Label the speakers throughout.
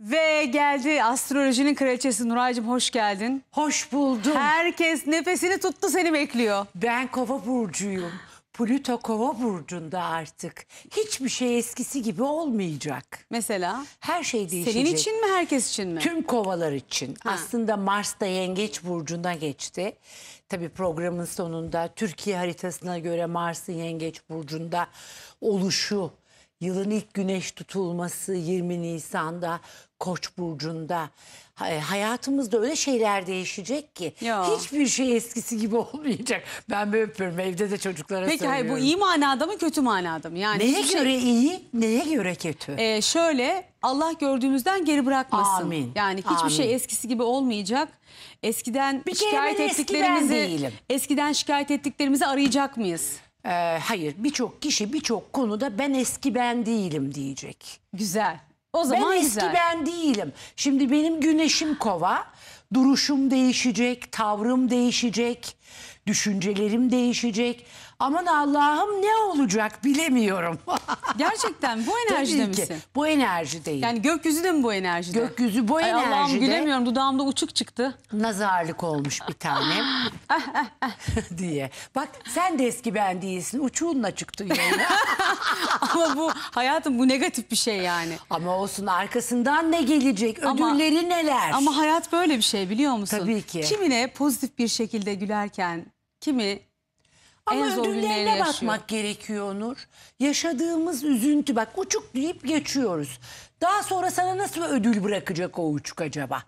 Speaker 1: Ve geldi astrolojinin kraliçesi Nuray'cığım hoş geldin. Hoş buldum. Herkes nefesini tuttu seni bekliyor. Ben kova burcuyum. Plüto kova burcunda
Speaker 2: artık. Hiçbir şey eskisi gibi olmayacak. Mesela? Her şey değişecek. Senin için mi herkes için mi? Tüm kovalar için. Ha. Aslında Mars da yengeç burcuna geçti. Tabii programın sonunda Türkiye haritasına göre Mars'ın yengeç burcunda oluşu yılın ilk güneş tutulması 20 Nisan'da Koç burcunda e, hayatımızda öyle şeyler değişecek ki ya. hiçbir şey eskisi gibi olmayacak. Ben böyle öpüyorum evde de çocuklara Peki, söylüyorum. Peki bu iyi
Speaker 1: manada mı kötü manada mı? Yani neye şey- göre şey... iyi
Speaker 2: neye göre kötü?
Speaker 1: Ee, şöyle Allah gördüğümüzden geri bırakmasın. Amin. Yani hiçbir şey Amin. şey eskisi gibi olmayacak. Eskiden bir şikayet ettiklerimizi eskiden,
Speaker 2: eskiden şikayet ettiklerimizi arayacak mıyız? Ee, hayır birçok kişi birçok konuda ben eski ben değilim diyecek. Güzel. O zaman ben eski güzel. ben değilim. Şimdi benim güneşim kova. Duruşum değişecek, tavrım değişecek, düşüncelerim değişecek. Aman Allah'ım ne olacak bilemiyorum. Gerçekten bu enerjide Tabii ki. misin? Bu enerji
Speaker 1: değil. Yani gökyüzü mi bu enerjide?
Speaker 2: Gökyüzü bu Ay enerjide. Allah'ım gülemiyorum dudağımda uçuk çıktı. Nazarlık olmuş bir tanem diye. Bak sen de eski ben değilsin. Uçuğunla çıktı yayına. Ama bu hayatım bu negatif bir şey yani. Ama olsun arkasından ne
Speaker 1: gelecek? Ama- Ödülleri neler? Ama hayat böyle bir şey biliyor musun? Tabii ki. Kimine pozitif bir şekilde gülerken kimi
Speaker 2: ama en zor günlerine bakmak gerekiyor Onur. Yaşadığımız üzüntü bak uçuk deyip geçiyoruz. Daha sonra sana nasıl bir ödül bırakacak o uçuk acaba?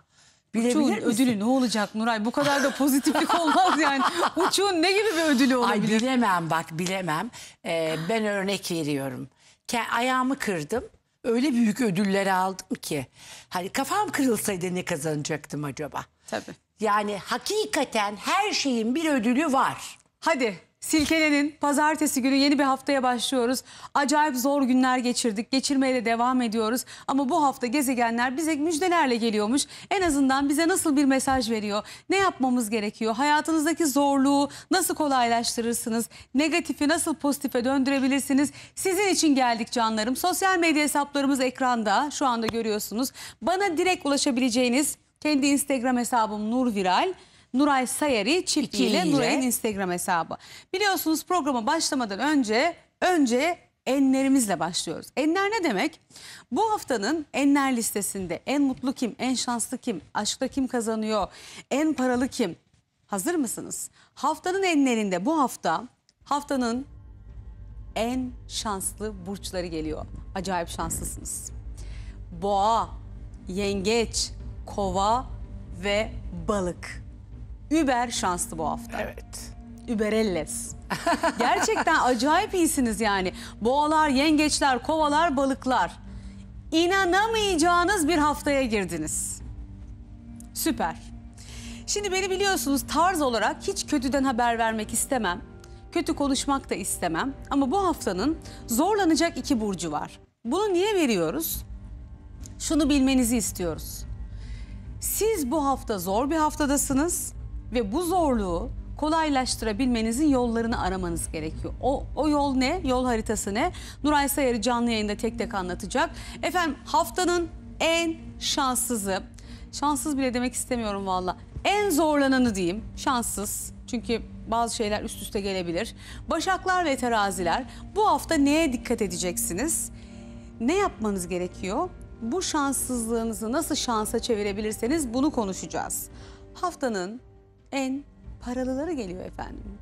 Speaker 2: Bilebilir Uçuğun ödülü ne olacak Nuray? Bu kadar da pozitiflik olmaz yani. Uçuğun ne gibi bir ödülü Ay bilemem bak bilemem. Ee, ben örnek veriyorum. Ke- ayağımı kırdım. Öyle büyük ödüller aldım ki. Hani kafam kırılsaydı ne kazanacaktım acaba? Tabii. Yani hakikaten her
Speaker 1: şeyin bir ödülü var. Hadi Silkelenin pazartesi günü yeni bir haftaya başlıyoruz. Acayip zor günler geçirdik. Geçirmeye de devam ediyoruz. Ama bu hafta gezegenler bize müjdelerle geliyormuş. En azından bize nasıl bir mesaj veriyor? Ne yapmamız gerekiyor? Hayatınızdaki zorluğu nasıl kolaylaştırırsınız? Negatifi nasıl pozitife döndürebilirsiniz? Sizin için geldik canlarım. Sosyal medya hesaplarımız ekranda. Şu anda görüyorsunuz. Bana direkt ulaşabileceğiniz kendi Instagram hesabım Nur Viral. Nuray Sayeri çiftliği ile Nuray'ın Instagram hesabı. Biliyorsunuz programa başlamadan önce önce enlerimizle başlıyoruz. Enler ne demek? Bu haftanın enler listesinde en mutlu kim, en şanslı kim, aşkta kim kazanıyor, en paralı kim? Hazır mısınız? Haftanın enlerinde bu hafta haftanın en şanslı burçları geliyor. Acayip şanslısınız. Boğa, yengeç, kova ve balık. Über şanslı bu hafta. Evet. Überelles. Gerçekten acayip iyisiniz yani. Boğalar, yengeçler, kovalar, balıklar. İnanamayacağınız bir haftaya girdiniz. Süper. Şimdi beni biliyorsunuz tarz olarak hiç kötüden haber vermek istemem. Kötü konuşmak da istemem. Ama bu haftanın zorlanacak iki burcu var. Bunu niye veriyoruz? Şunu bilmenizi istiyoruz. Siz bu hafta zor bir haftadasınız ve bu zorluğu kolaylaştırabilmenizin yollarını aramanız gerekiyor. O, o yol ne? Yol haritası ne? Nuray Sayar'ı canlı yayında tek tek anlatacak. Efendim haftanın en şanssızı, şanssız bile demek istemiyorum valla. En zorlananı diyeyim, şanssız. Çünkü bazı şeyler üst üste gelebilir. Başaklar ve teraziler bu hafta neye dikkat edeceksiniz? Ne yapmanız gerekiyor? Bu şanssızlığınızı nasıl şansa çevirebilirseniz bunu konuşacağız. Haftanın en paralıları geliyor efendim.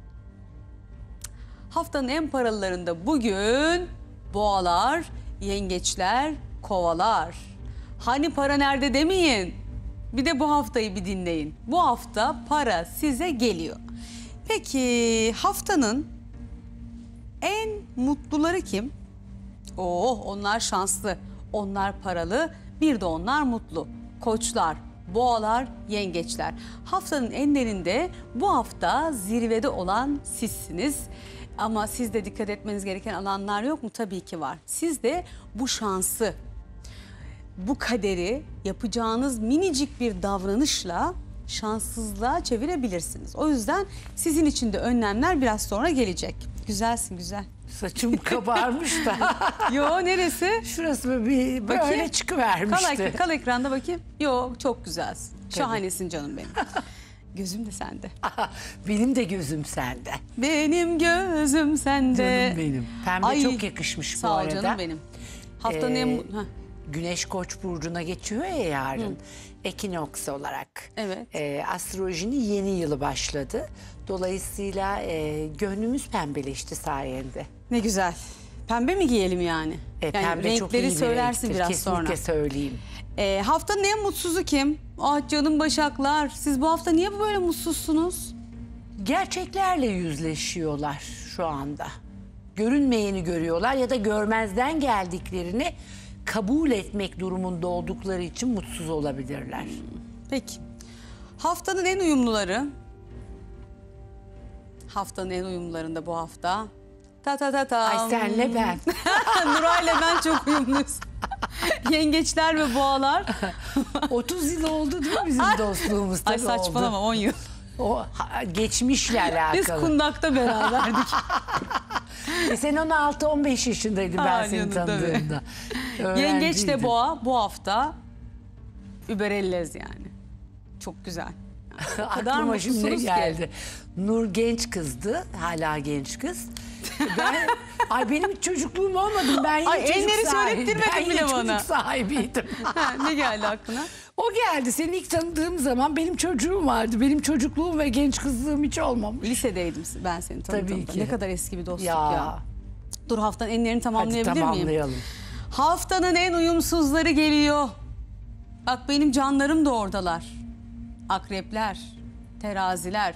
Speaker 1: Haftanın en paralılarında bugün boğalar, yengeçler, kovalar. Hani para nerede demeyin. Bir de bu haftayı bir dinleyin. Bu hafta para size geliyor. Peki haftanın en mutluları kim? Oh onlar şanslı, onlar paralı, bir de onlar mutlu. Koçlar, boğalar, yengeçler. Haftanın enlerinde bu hafta zirvede olan sizsiniz. Ama siz de dikkat etmeniz gereken alanlar yok mu? Tabii ki var. Siz de bu şansı, bu kaderi yapacağınız minicik bir davranışla şanssızlığa çevirebilirsiniz. O yüzden sizin için de önlemler biraz sonra gelecek. Güzelsin güzel.
Speaker 2: Saçım kabarmış da. Yo neresi? Şurası mı bir bakayım? böyle bakayım. çıkıvermişti. Kal, kal
Speaker 1: ekranda bakayım. Yo çok güzelsin. Tabii. Şahanesin canım benim. Gözüm de sende.
Speaker 2: benim de gözüm sende. Benim gözüm sende. Canım benim. Pembe Ay, çok yakışmış bu arada. Sağ canım benim. Haftanın ee, Güneş Koç burcuna geçiyor ya yarın. Hı. Ekinoks olarak evet. e, astrolojinin yeni yılı başladı. Dolayısıyla e, gönlümüz pembeleşti sayende. Ne güzel.
Speaker 1: Pembe mi giyelim yani?
Speaker 2: E, yani pembe çok iyi bir söylersin renktir. biraz Kesinlikle sonra. Kesinlikle söyleyeyim. E,
Speaker 1: haftanın en mutsuzu kim? Ah canım Başaklar. Siz bu hafta niye böyle mutsuzsunuz?
Speaker 2: Gerçeklerle yüzleşiyorlar şu anda. Görünmeyeni görüyorlar ya da görmezden geldiklerini kabul etmek durumunda oldukları için mutsuz olabilirler. Peki.
Speaker 1: Haftanın en uyumluları. Haftanın en uyumlarında bu hafta. Ta ta ta ta. Ay senle ben. Nuray'la ben çok uyumluyuz. Yengeçler ve boğalar.
Speaker 2: 30 yıl oldu değil mi bizim Ay, dostluğumuz? Tabii Ay saçmalama oldu. 10 yıl. O geçmişle alakalı. Biz kundakta beraberdik. e sen 16-15 yaşındaydın ben Aynen, seni tanıdığımda. Tabii. Yengeç de boğa bu hafta
Speaker 1: überellez yani. Çok güzel.
Speaker 2: kadar Aklıma şimdi geldi. Nur genç kızdı. Hala genç kız. Ben, ay benim hiç çocukluğum olmadı. Ben yine Ay, çocuk enleri sahibi- söylettirmedin bile bana. çocuk sahibiydim. ne geldi aklına? o geldi. Seni ilk tanıdığım zaman benim çocuğum vardı. Benim çocukluğum ve genç kızlığım
Speaker 1: hiç olmamış. Lisedeydim ben seni tanıdığımda. Tabii ki. Ne kadar eski bir dostluk ya. Dur haftanın enlerini tamamlayabilir miyim? tamamlayalım. Haftanın en uyumsuzları geliyor. Bak benim canlarım da oradalar. Akrepler, teraziler.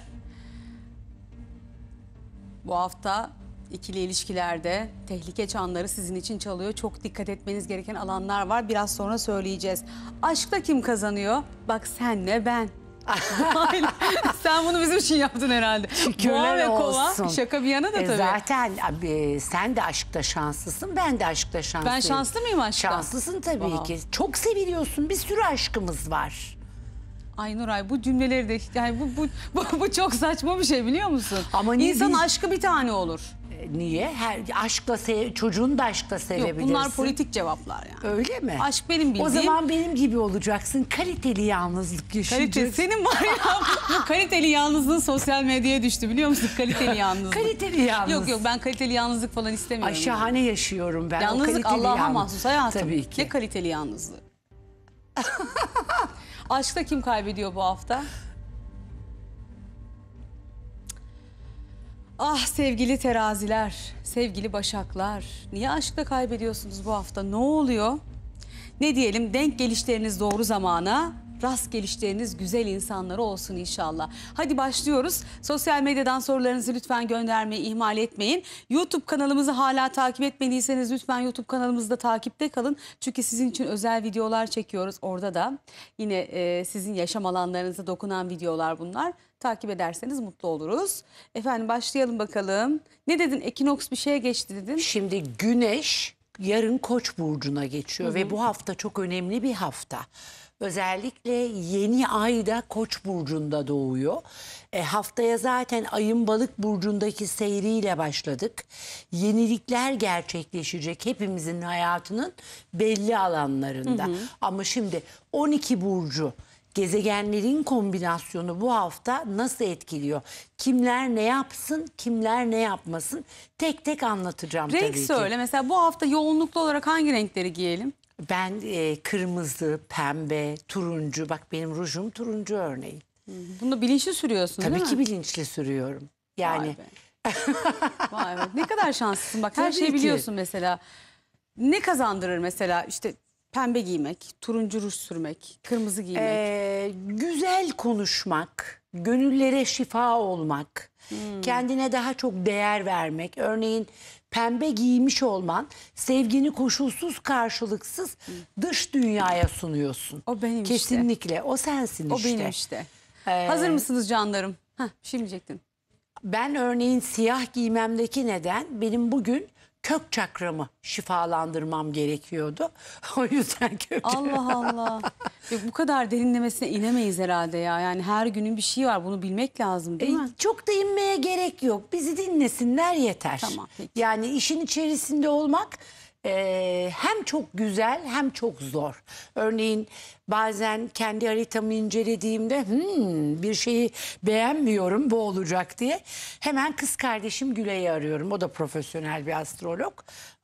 Speaker 1: Bu hafta ikili ilişkilerde tehlike çanları sizin için çalıyor. Çok dikkat etmeniz gereken alanlar var. Biraz sonra söyleyeceğiz. Aşkta kim kazanıyor? Bak senle ben.
Speaker 2: Sen bunu bizim için yaptın herhalde. Şükürler Boğa ve kova olsun. şaka bir yana da e, tabii. zaten abi, sen de aşkta şanslısın, ben de aşkta şanslıyım. Ben şanslı mıyım aşkta? Şanslısın tabii Aha. ki. Çok seviliyorsun, bir sürü aşkımız var. Ay
Speaker 1: Nuray bu cümleleri de yani bu, bu,
Speaker 2: bu, bu çok saçma bir şey biliyor musun? Ama İnsan biz... aşkı bir tane olur. Niye? Her aşkla sev, çocuğunu da aşkla Yok bunlar politik cevaplar yani. Öyle mi? Aşk benim bildiğim. O zaman benim gibi olacaksın. Kaliteli yalnızlık yaşayacaksın. Kalite senin var ya
Speaker 1: bu kaliteli yalnızlığın sosyal medyaya düştü biliyor musun? Kaliteli yalnızlık. Kaliteli yalnızlık. Yok yok ben kaliteli yalnızlık falan istemiyorum. Ay şahane
Speaker 2: yaşıyorum ben. Yalnızlık Allah'a yalnız- mahsus
Speaker 1: hayatım. Tabii ki. Ne kaliteli yalnızlığı. Aşkta kim kaybediyor bu hafta? Ah sevgili teraziler, sevgili başaklar. Niye aşkta kaybediyorsunuz bu hafta? Ne oluyor? Ne diyelim denk gelişleriniz doğru zamana, rast geliştiğiniz güzel insanları olsun inşallah. Hadi başlıyoruz. Sosyal medyadan sorularınızı lütfen göndermeyi ihmal etmeyin. YouTube kanalımızı hala takip etmediyseniz lütfen YouTube kanalımızda takipte kalın. Çünkü sizin için özel videolar çekiyoruz. Orada da yine e, sizin yaşam alanlarınıza dokunan videolar bunlar. Takip ederseniz mutlu oluruz. Efendim başlayalım bakalım. Ne dedin? Ekinoks bir şeye geçti dedin. Şimdi
Speaker 2: güneş yarın Koç burcuna geçiyor Hı -hı. ve bu hafta çok önemli bir hafta. Özellikle yeni ayda Koç burcunda doğuyor. E, haftaya zaten ayın balık burcundaki seyriyle başladık. Yenilikler gerçekleşecek hepimizin hayatının belli alanlarında. Hı hı. Ama şimdi 12 burcu gezegenlerin kombinasyonu bu hafta nasıl etkiliyor? Kimler ne yapsın, kimler ne yapmasın? Tek tek anlatacağım Renk tabii ki. söyle mesela bu hafta yoğunluklu olarak hangi renkleri giyelim? Ben e, kırmızı, pembe, turuncu bak benim rujum turuncu örneğin. Bunu bilinçli sürüyorsun Tabii değil ki bilinçli sürüyorum. Yani Vay be.
Speaker 1: Vay be. Ne kadar şanslısın bak her Tabii şeyi biliyorsun mesela. Ne kazandırır mesela işte pembe giymek, turuncu ruj sürmek,
Speaker 2: kırmızı giymek. e, güzel konuşmak, gönüllere şifa olmak, hmm. kendine daha çok değer vermek. Örneğin pembe giymiş olman sevgini koşulsuz karşılıksız dış dünyaya sunuyorsun. O benim Kesinlikle. işte. Kesinlikle o sensin işte. O benim işte. Ee, Hazır mısınız
Speaker 1: canlarım? Heh, bir diyecektin?
Speaker 2: Ben örneğin siyah giymemdeki neden benim bugün kök çakramı şifalandırmam gerekiyordu. O yüzden kök Allah Allah.
Speaker 1: ya bu kadar derinlemesine inemeyiz herhalde ya. Yani her günün bir şeyi var. Bunu bilmek lazım değil e, mi?
Speaker 2: çok da inmeye gerek yok. Bizi dinlesinler yeter. Tamam. Peki. Yani işin içerisinde olmak e, hem çok güzel hem çok zor. Örneğin bazen kendi haritamı incelediğimde hmm, bir şeyi beğenmiyorum bu olacak diye hemen kız kardeşim Gülay'ı arıyorum. O da profesyonel bir astrolog.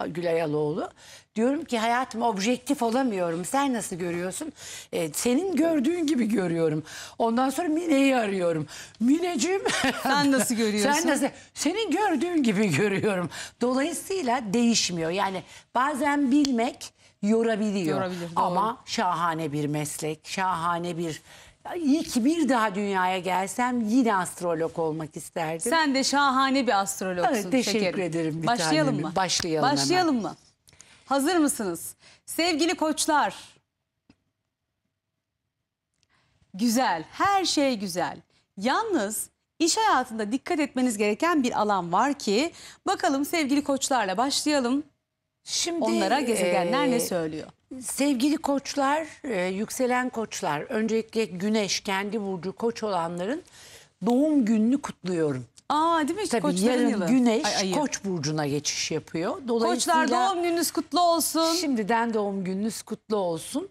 Speaker 2: Gülay Aloğlu. Diyorum ki hayatım objektif olamıyorum. Sen nasıl görüyorsun? Ee, senin gördüğün gibi görüyorum. Ondan sonra Mine'yi arıyorum. Mineciğim. Sen nasıl görüyorsun? Sen nasıl? Senin gördüğün gibi görüyorum. Dolayısıyla değişmiyor. Yani bazen bilmek yorabiliyor. Yorabilir, Ama şahane bir meslek, şahane bir İyi ki bir daha dünyaya gelsem yine astrolog olmak isterdim. Sen de şahane bir astrologsun evet, teşekkür şekerim. ederim bir Başlayalım tanemi. mı? Başlayalım Başlayalım
Speaker 1: hemen. mı? Hazır mısınız? Sevgili koçlar. Güzel, her şey güzel. Yalnız iş hayatında dikkat etmeniz gereken bir alan var ki bakalım sevgili koçlarla başlayalım.
Speaker 2: Şimdi onlara gezegenler ee, ne e, söylüyor? Sevgili koçlar, e, yükselen koçlar, öncelikle güneş kendi burcu koç olanların doğum gününü kutluyorum. Aa değil mi? Tabii Koçların yarın yılı. güneş Ay, ayı. koç burcuna geçiş yapıyor. Dolayısıyla Koçlar doğum gününüz kutlu olsun. Şimdiden doğum gününüz kutlu olsun.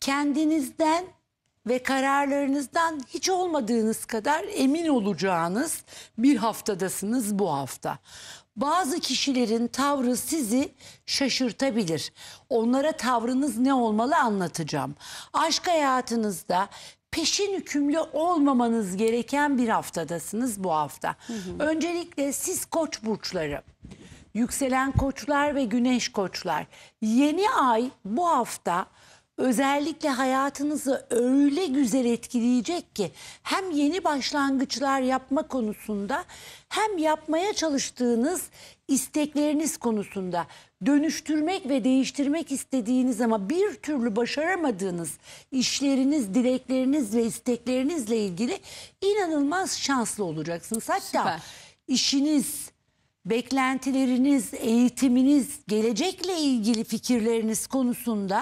Speaker 2: Kendinizden ve kararlarınızdan hiç olmadığınız kadar emin olacağınız bir haftadasınız bu hafta. Bazı kişilerin tavrı sizi şaşırtabilir. Onlara tavrınız ne olmalı anlatacağım. Aşk hayatınızda peşin hükümlü olmamanız gereken bir haftadasınız bu hafta. Hı hı. Öncelikle siz koç burçları, yükselen koçlar ve güneş koçlar. Yeni ay bu hafta özellikle hayatınızı öyle güzel etkileyecek ki hem yeni başlangıçlar yapma konusunda hem yapmaya çalıştığınız istekleriniz konusunda dönüştürmek ve değiştirmek istediğiniz ama bir türlü başaramadığınız işleriniz, dilekleriniz ve isteklerinizle ilgili inanılmaz şanslı olacaksınız. Hatta Süper. işiniz, beklentileriniz, eğitiminiz, gelecekle ilgili fikirleriniz konusunda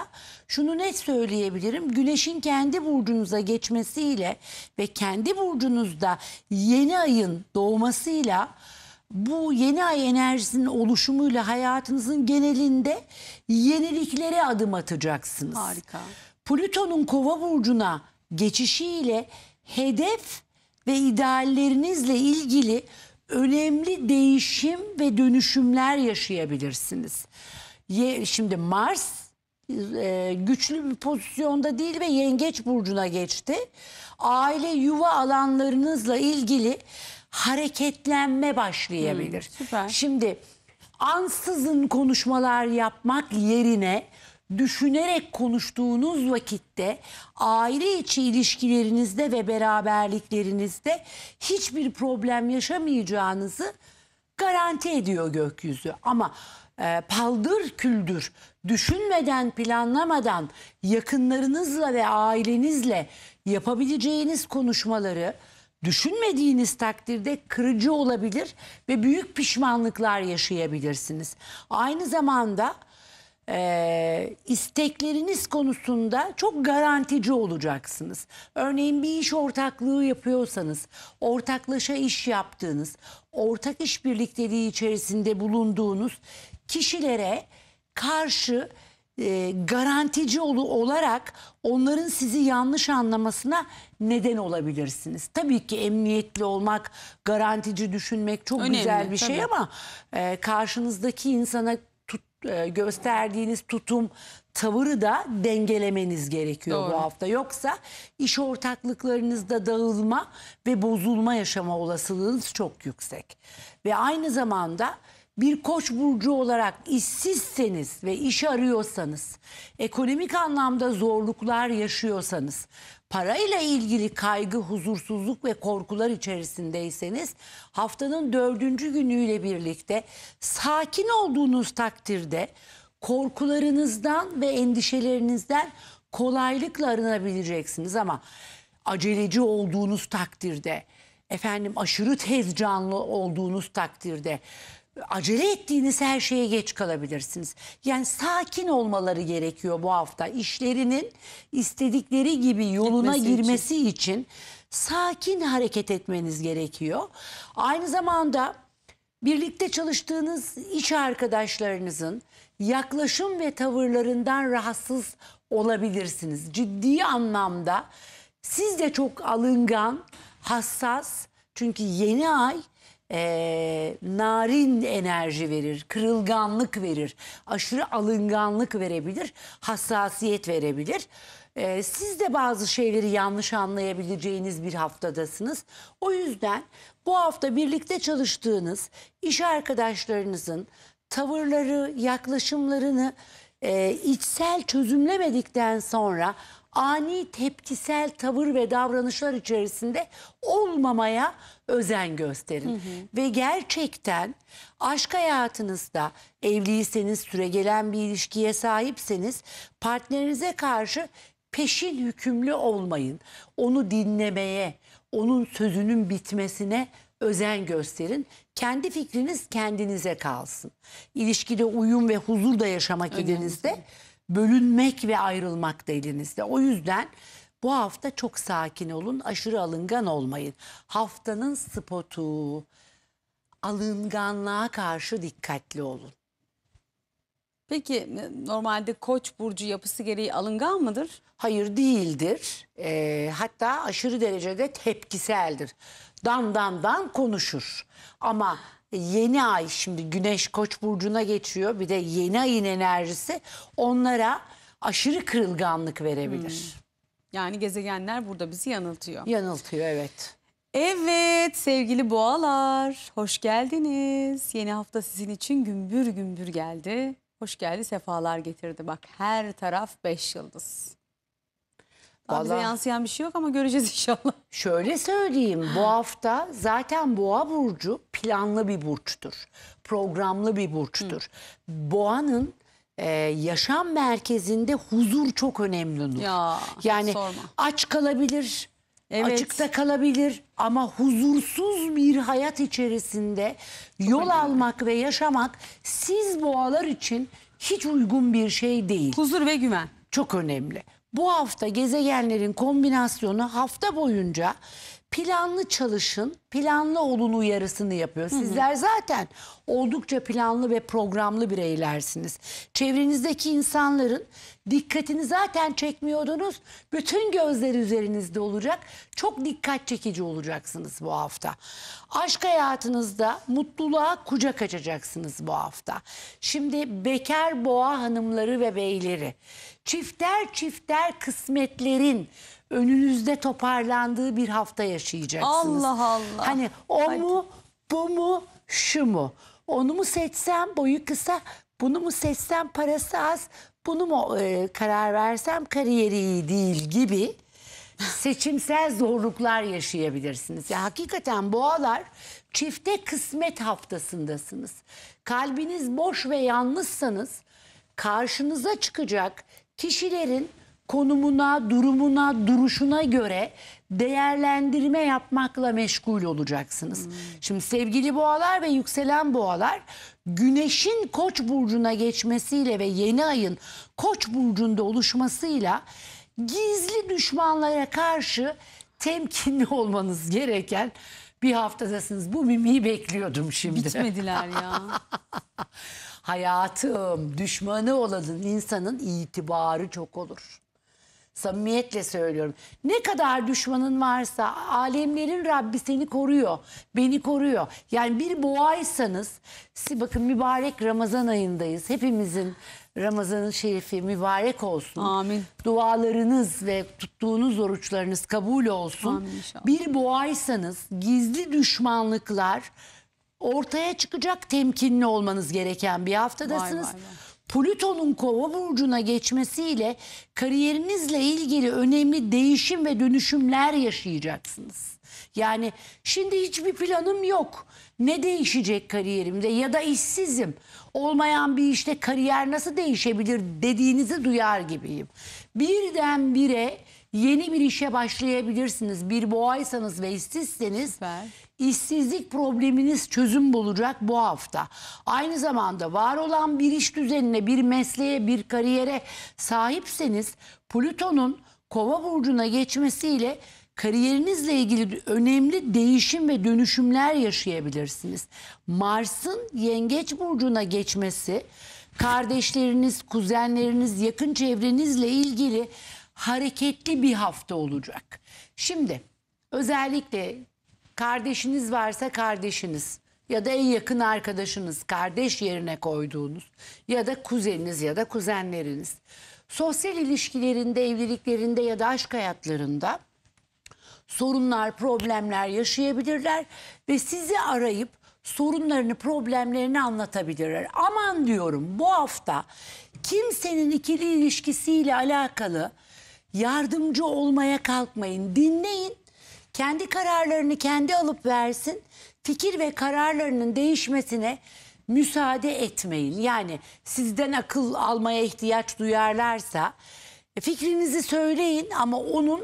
Speaker 2: şunu ne söyleyebilirim. Güneşin kendi burcunuza geçmesiyle ve kendi burcunuzda yeni ayın doğmasıyla bu yeni ay enerjisinin oluşumuyla hayatınızın genelinde yeniliklere adım atacaksınız. Harika. Plüton'un kova burcuna geçişiyle hedef ve ideallerinizle ilgili önemli değişim ve dönüşümler yaşayabilirsiniz. şimdi Mars e, güçlü bir pozisyonda değil ve yengeç burcuna geçti. Aile yuva alanlarınızla ilgili hareketlenme başlayabilir. Hmm, süper. Şimdi ansızın konuşmalar yapmak yerine düşünerek konuştuğunuz vakitte aile içi ilişkilerinizde ve beraberliklerinizde hiçbir problem yaşamayacağınızı garanti ediyor gökyüzü. Ama e, paldır küldür düşünmeden planlamadan yakınlarınızla ve ailenizle yapabileceğiniz konuşmaları düşünmediğiniz takdirde kırıcı olabilir ve büyük pişmanlıklar yaşayabilirsiniz. Aynı zamanda e, istekleriniz konusunda çok garantici olacaksınız. Örneğin bir iş ortaklığı yapıyorsanız, ortaklaşa iş yaptığınız, ortak iş birlikteliği içerisinde bulunduğunuz kişilere karşı e, garantici ol olarak onların sizi yanlış anlamasına neden olabilirsiniz. Tabii ki emniyetli olmak, garantici düşünmek çok Önemli, güzel bir şey tabii. şey ama e, karşınızdaki insana e, gösterdiğiniz tutum tavırı da dengelemeniz gerekiyor Doğru. bu hafta. Yoksa iş ortaklıklarınızda dağılma ve bozulma yaşama olasılığınız çok yüksek. Ve aynı zamanda bir koç burcu olarak işsizseniz ve iş arıyorsanız, ekonomik anlamda zorluklar yaşıyorsanız, parayla ilgili kaygı, huzursuzluk ve korkular içerisindeyseniz haftanın dördüncü günüyle birlikte sakin olduğunuz takdirde korkularınızdan ve endişelerinizden kolaylıkla arınabileceksiniz ama aceleci olduğunuz takdirde efendim aşırı tezcanlı olduğunuz takdirde acele ettiğiniz her şeye geç kalabilirsiniz. Yani sakin olmaları gerekiyor bu hafta. İşlerinin istedikleri gibi yoluna Gitmesi girmesi için. için sakin hareket etmeniz gerekiyor. Aynı zamanda birlikte çalıştığınız iş arkadaşlarınızın yaklaşım ve tavırlarından rahatsız olabilirsiniz. Ciddi anlamda siz de çok alıngan, hassas çünkü yeni ay e, narin enerji verir, kırılganlık verir, aşırı alınganlık verebilir, hassasiyet verebilir. E, siz de bazı şeyleri yanlış anlayabileceğiniz bir haftadasınız. O yüzden bu hafta birlikte çalıştığınız iş arkadaşlarınızın tavırları, yaklaşımlarını e, içsel çözümlemedikten sonra ani tepkisel tavır ve davranışlar içerisinde olmamaya özen gösterin. Hı hı. Ve gerçekten aşk hayatınızda evliyseniz, süregelen bir ilişkiye sahipseniz partnerinize karşı peşin hükümlü olmayın. Onu dinlemeye, onun sözünün bitmesine özen gösterin. Kendi fikriniz kendinize kalsın. İlişkide uyum ve huzur da yaşamak Önemli. elinizde. Bölünmek ve ayrılmak da elinizde. O yüzden bu hafta çok sakin olun, aşırı alıngan olmayın. Haftanın spotu alınganlığa karşı dikkatli olun. Peki e, normalde
Speaker 1: koç burcu
Speaker 2: yapısı gereği alıngan mıdır? Hayır değildir. E, hatta aşırı derecede tepkiseldir. Dan dan dan konuşur. Ama yeni ay şimdi güneş koç burcuna geçiyor. Bir de yeni ayın enerjisi onlara aşırı kırılganlık verebilir. Hmm.
Speaker 1: Yani gezegenler burada bizi yanıltıyor. Yanıltıyor
Speaker 2: evet. Evet sevgili
Speaker 1: boğalar hoş geldiniz. Yeni hafta sizin için gümbür gümbür geldi. Hoş geldi sefalar getirdi. Bak her taraf beş yıldız.
Speaker 2: Daha Vallahi, bize yansıyan bir şey yok ama göreceğiz inşallah. Şöyle söyleyeyim bu hafta zaten boğa burcu planlı bir burçtur. Programlı bir burçtur. Hı. Boğanın e, yaşam merkezinde huzur çok önemli. Nur. Ya, yani sorma. aç kalabilir, evet. açıkta kalabilir ama huzursuz bir hayat içerisinde çok yol önemli. almak ve yaşamak siz boğalar için hiç uygun bir şey değil. Huzur ve güven. Çok önemli. Bu hafta gezegenlerin kombinasyonu hafta boyunca planlı çalışın, planlı olun uyarısını yapıyor. Sizler zaten oldukça planlı ve programlı bireylersiniz. Çevrenizdeki insanların dikkatini zaten çekmiyordunuz. Bütün gözler üzerinizde olacak. Çok dikkat çekici olacaksınız bu hafta. Aşk hayatınızda mutluluğa kucak açacaksınız bu hafta. Şimdi bekar boğa hanımları ve beyleri çifter çifter kısmetlerin önünüzde toparlandığı bir hafta yaşayacaksınız. Allah Allah. Hani o Hadi. mu, bu mu, şu mu? Onu mu seçsem boyu kısa, bunu mu seçsem parası az, bunu mu e, karar versem kariyeri iyi değil gibi seçimsel zorluklar yaşayabilirsiniz. Ya hakikaten boğalar çifte kısmet haftasındasınız. Kalbiniz boş ve yalnızsanız karşınıza çıkacak kişilerin konumuna, durumuna, duruşuna göre değerlendirme yapmakla meşgul olacaksınız. Hmm. Şimdi sevgili boğalar ve yükselen boğalar güneşin koç burcuna geçmesiyle ve yeni ayın koç burcunda oluşmasıyla gizli düşmanlara karşı temkinli olmanız gereken bir haftadasınız. Bu mimiyi bekliyordum şimdi. Bitmediler ya. Hayatım düşmanı olanın insanın itibarı çok olur. Samimiyetle söylüyorum. Ne kadar düşmanın varsa alemlerin Rabbi seni koruyor. Beni koruyor. Yani bir boğaysanız bakın mübarek Ramazan ayındayız. Hepimizin Ramazan'ın şerifi mübarek olsun. Amin. Dualarınız ve tuttuğunuz oruçlarınız kabul olsun. Amin Bir boğaysanız gizli düşmanlıklar ortaya çıkacak temkinli olmanız gereken bir haftadasınız. Vay vay vay. Plüton'un kova burcuna geçmesiyle kariyerinizle ilgili önemli değişim ve dönüşümler yaşayacaksınız. Yani şimdi hiçbir planım yok. Ne değişecek kariyerimde ya da işsizim. Olmayan bir işte kariyer nasıl değişebilir dediğinizi duyar gibiyim. Birdenbire yeni bir işe başlayabilirsiniz. Bir boğaysanız ve işsizseniz... Süper İşsizlik probleminiz çözüm bulacak bu hafta. Aynı zamanda var olan bir iş düzenine, bir mesleğe, bir kariyere sahipseniz Plüton'un Kova burcuna geçmesiyle kariyerinizle ilgili önemli değişim ve dönüşümler yaşayabilirsiniz. Mars'ın Yengeç burcuna geçmesi kardeşleriniz, kuzenleriniz, yakın çevrenizle ilgili hareketli bir hafta olacak. Şimdi özellikle kardeşiniz varsa kardeşiniz ya da en yakın arkadaşınız kardeş yerine koyduğunuz ya da kuzeniniz ya da kuzenleriniz sosyal ilişkilerinde, evliliklerinde ya da aşk hayatlarında sorunlar, problemler yaşayabilirler ve sizi arayıp sorunlarını, problemlerini anlatabilirler. Aman diyorum bu hafta kimsenin ikili ilişkisiyle alakalı yardımcı olmaya kalkmayın. Dinleyin kendi kararlarını kendi alıp versin. Fikir ve kararlarının değişmesine müsaade etmeyin. Yani sizden akıl almaya ihtiyaç duyarlarsa e, fikrinizi söyleyin ama onun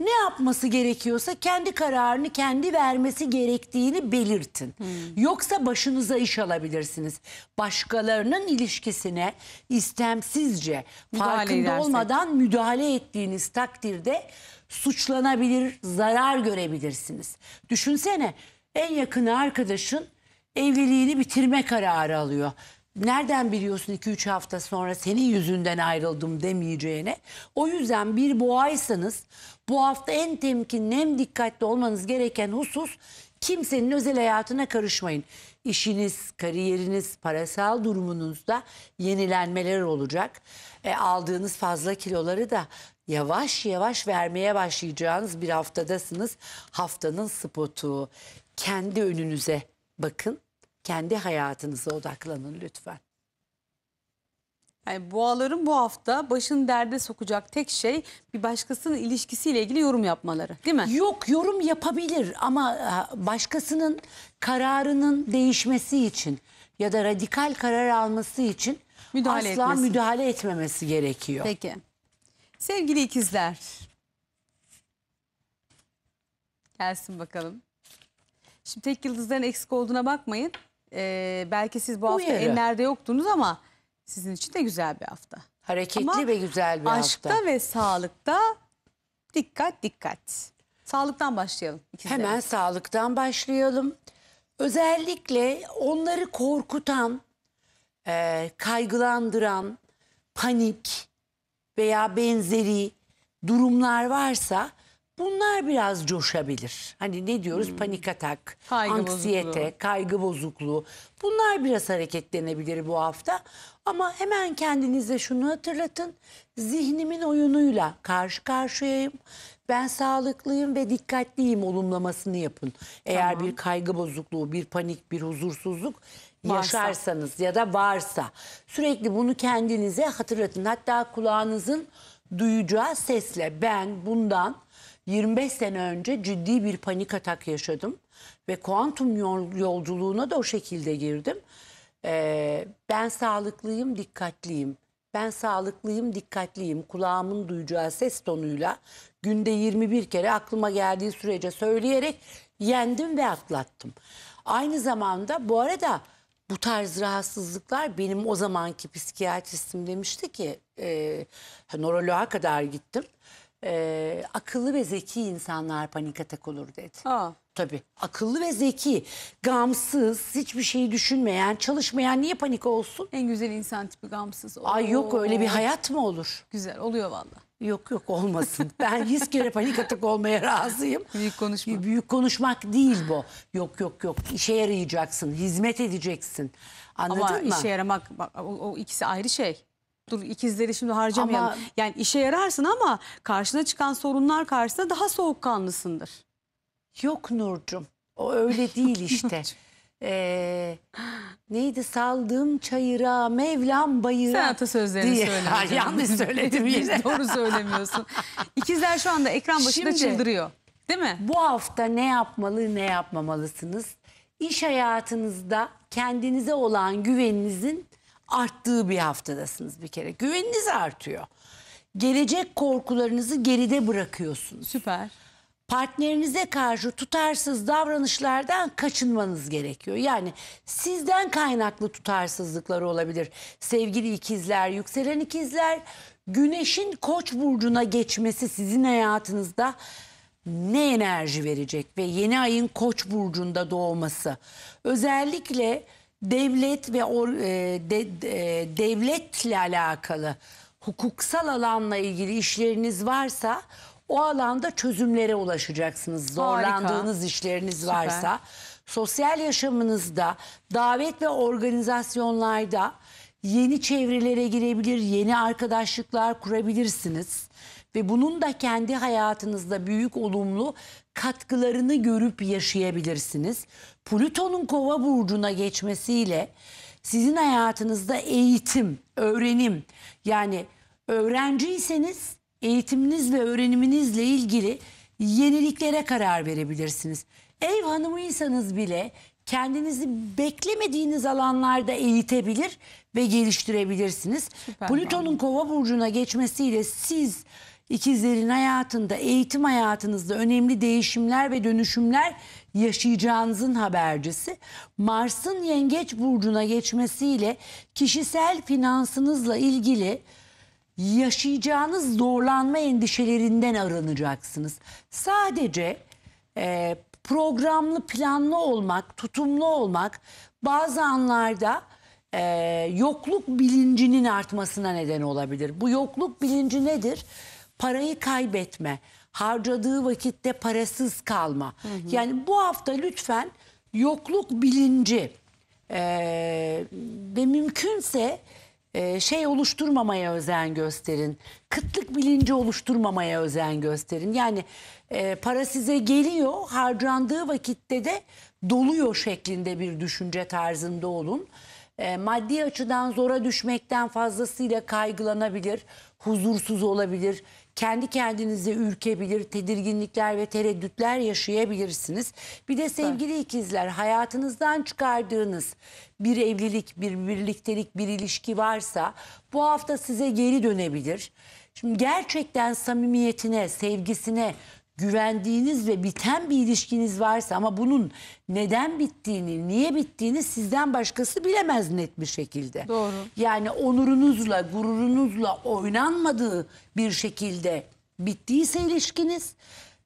Speaker 2: ne yapması gerekiyorsa kendi kararını kendi vermesi gerektiğini belirtin. Hmm. Yoksa başınıza iş alabilirsiniz. Başkalarının ilişkisine istemsizce müdahale farkında edersek. olmadan müdahale ettiğiniz takdirde suçlanabilir, zarar görebilirsiniz. Düşünsene en yakın arkadaşın evliliğini bitirme kararı alıyor. Nereden biliyorsun 2-3 hafta sonra senin yüzünden ayrıldım demeyeceğine. O yüzden bir boğaysanız bu hafta en temkinli hem dikkatli olmanız gereken husus kimsenin özel hayatına karışmayın. İşiniz, kariyeriniz, parasal durumunuzda yenilenmeler olacak. E, aldığınız fazla kiloları da yavaş yavaş vermeye başlayacağınız bir haftadasınız. Haftanın spotu. Kendi önünüze bakın. Kendi hayatınıza odaklanın lütfen.
Speaker 1: Yani boğaların bu hafta başın derde sokacak tek şey bir başkasının ilişkisiyle
Speaker 2: ilgili yorum yapmaları değil mi? Yok yorum yapabilir ama e, başkasının kararının değişmesi için ya da radikal karar alması için müdahale asla etmesin. müdahale etmemesi gerekiyor. Peki. Sevgili ikizler.
Speaker 1: Gelsin bakalım. Şimdi tek yıldızların eksik olduğuna bakmayın. Ee, belki siz bu, bu hafta yeri. enlerde yoktunuz ama sizin için de güzel bir hafta. Hareketli ama ve güzel bir aşkta hafta. Aşkta ve sağlıkta
Speaker 2: dikkat dikkat. Sağlıktan başlayalım. ikizler. Hemen sağlıktan başlayalım. Özellikle onları korkutan, e, kaygılandıran, panik, veya benzeri durumlar varsa bunlar biraz coşabilir. Hani ne diyoruz? Hmm. Panik atak, kaygı anksiyete, bozukluğu. kaygı bozukluğu. Bunlar biraz hareketlenebilir bu hafta. Ama hemen kendinize şunu hatırlatın. Zihnimin oyunuyla karşı karşıyayım. Ben sağlıklıyım ve dikkatliyim olumlamasını yapın. Eğer tamam. bir kaygı bozukluğu, bir panik, bir huzursuzluk yaşarsanız ya da varsa sürekli bunu kendinize hatırlatın. Hatta kulağınızın duyacağı sesle ben bundan 25 sene önce ciddi bir panik atak yaşadım ve kuantum yolculuğuna da o şekilde girdim. Ee, ben sağlıklıyım, dikkatliyim. Ben sağlıklıyım, dikkatliyim. Kulağımın duyacağı ses tonuyla günde 21 kere aklıma geldiği sürece söyleyerek yendim ve atlattım. Aynı zamanda bu arada bu tarz rahatsızlıklar benim o zamanki psikiyatristim demişti ki e, nöroloğa kadar gittim. E, akıllı ve zeki insanlar panik atak olur dedi. Aa. Tabii akıllı ve zeki, gamsız, hiçbir şeyi düşünmeyen, çalışmayan niye panik olsun? En güzel insan tipi gamsız. Oo. Ay yok öyle bir hayat mı olur? Güzel oluyor vallahi. Yok yok olmasın. Ben yüz kere panik atak olmaya razıyım. Büyük konuşma. Büyük konuşmak değil bu. Yok yok yok. işe yarayacaksın. Hizmet edeceksin. Anladın Ama mı? Ama işe
Speaker 1: yaramak bak, o, o ikisi ayrı şey dur ikizleri şimdi harcamayalım. Ama... Yani işe yararsın ama karşına çıkan sorunlar
Speaker 2: karşısında daha soğukkanlısındır. Yok Nurcum o öyle değil işte. Ee, neydi saldım çayıra Mevlam bayıra. Sen atasözlerini diye. söylemedin. Yanlış söyledim yine. Doğru söylemiyorsun. İkizler şu anda ekran başında Şimdi, çıldırıyor. Değil mi? Bu hafta ne yapmalı ne yapmamalısınız? İş hayatınızda kendinize olan güveninizin arttığı bir haftadasınız bir kere. Güveniniz artıyor. Gelecek korkularınızı geride bırakıyorsunuz. Süper partnerinize karşı tutarsız davranışlardan kaçınmanız gerekiyor. Yani sizden kaynaklı tutarsızlıkları olabilir. Sevgili ikizler, yükselen ikizler, güneşin koç burcuna geçmesi sizin hayatınızda ne enerji verecek ve yeni ayın koç burcunda doğması özellikle devlet ve or, e, de, de, devletle alakalı hukuksal alanla ilgili işleriniz varsa o alanda çözümlere ulaşacaksınız. Zorlandığınız Harika. işleriniz varsa. Süper. Sosyal yaşamınızda, davet ve organizasyonlarda yeni çevrelere girebilir, yeni arkadaşlıklar kurabilirsiniz. Ve bunun da kendi hayatınızda büyük olumlu katkılarını görüp yaşayabilirsiniz. Plüton'un kova burcuna geçmesiyle sizin hayatınızda eğitim, öğrenim yani öğrenciyseniz eğitiminizle, öğreniminizle ilgili yeniliklere karar verebilirsiniz. Ev hanımıysanız bile kendinizi beklemediğiniz alanlarda eğitebilir ve geliştirebilirsiniz. Plüton'un kova burcuna geçmesiyle siz ikizlerin hayatında, eğitim hayatınızda önemli değişimler ve dönüşümler yaşayacağınızın habercisi. Mars'ın yengeç burcuna geçmesiyle kişisel finansınızla ilgili yaşayacağınız zorlanma endişelerinden aranacaksınız. Sadece e, programlı, planlı olmak, tutumlu olmak bazı anlarda e, yokluk bilincinin artmasına neden olabilir. Bu yokluk bilinci nedir? Parayı kaybetme, harcadığı vakitte parasız kalma. Hı hı. Yani bu hafta lütfen yokluk bilinci e, ve mümkünse ee, şey oluşturmamaya özen gösterin. Kıtlık bilinci oluşturmamaya özen gösterin. Yani e, para size geliyor, harcandığı vakitte de doluyor şeklinde bir düşünce tarzında olun. E, maddi açıdan zora düşmekten fazlasıyla kaygılanabilir, huzursuz olabilir kendi kendinizi ürkebilir, tedirginlikler ve tereddütler yaşayabilirsiniz. Bir de sevgili evet. ikizler hayatınızdan çıkardığınız bir evlilik, bir birliktelik, bir ilişki varsa bu hafta size geri dönebilir. Şimdi gerçekten samimiyetine, sevgisine, güvendiğiniz ve biten bir ilişkiniz varsa ama bunun neden bittiğini, niye bittiğini sizden başkası bilemez net bir şekilde. Doğru. Yani onurunuzla, gururunuzla oynanmadığı bir şekilde bittiyse ilişkiniz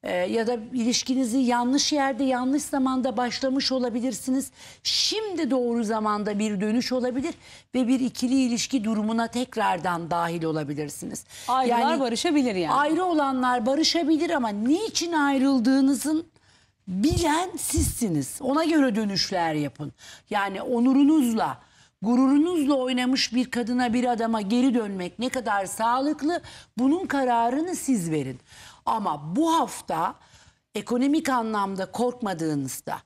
Speaker 2: ee, ya da ilişkinizi yanlış yerde yanlış zamanda başlamış olabilirsiniz. Şimdi doğru zamanda bir dönüş olabilir ve bir ikili ilişki durumuna tekrardan dahil olabilirsiniz. Ayrılar yani, barışabilir yani. Ayrı olanlar barışabilir ama niçin ayrıldığınızın bilen sizsiniz. Ona göre dönüşler yapın. Yani onurunuzla, gururunuzla oynamış bir kadına bir adama geri dönmek ne kadar sağlıklı bunun kararını siz verin. Ama bu hafta ekonomik anlamda korkmadığınızda,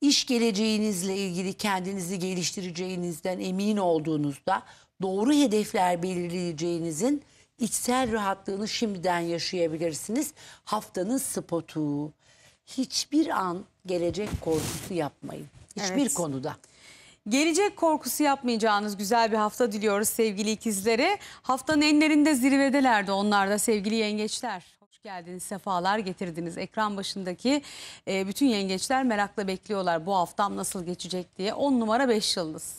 Speaker 2: iş geleceğinizle ilgili kendinizi geliştireceğinizden emin olduğunuzda doğru hedefler belirleyeceğinizin içsel rahatlığını şimdiden yaşayabilirsiniz. Haftanın spotu. Hiçbir an gelecek korkusu yapmayın. Hiçbir evet. konuda.
Speaker 1: Gelecek korkusu yapmayacağınız güzel bir hafta diliyoruz sevgili ikizlere. Haftanın enlerinde zirvedelerdi onlar da sevgili yengeçler geldiniz, sefalar getirdiniz. Ekran başındaki e, bütün yengeçler merakla bekliyorlar bu haftam nasıl geçecek diye. 10 numara 5 yıldız.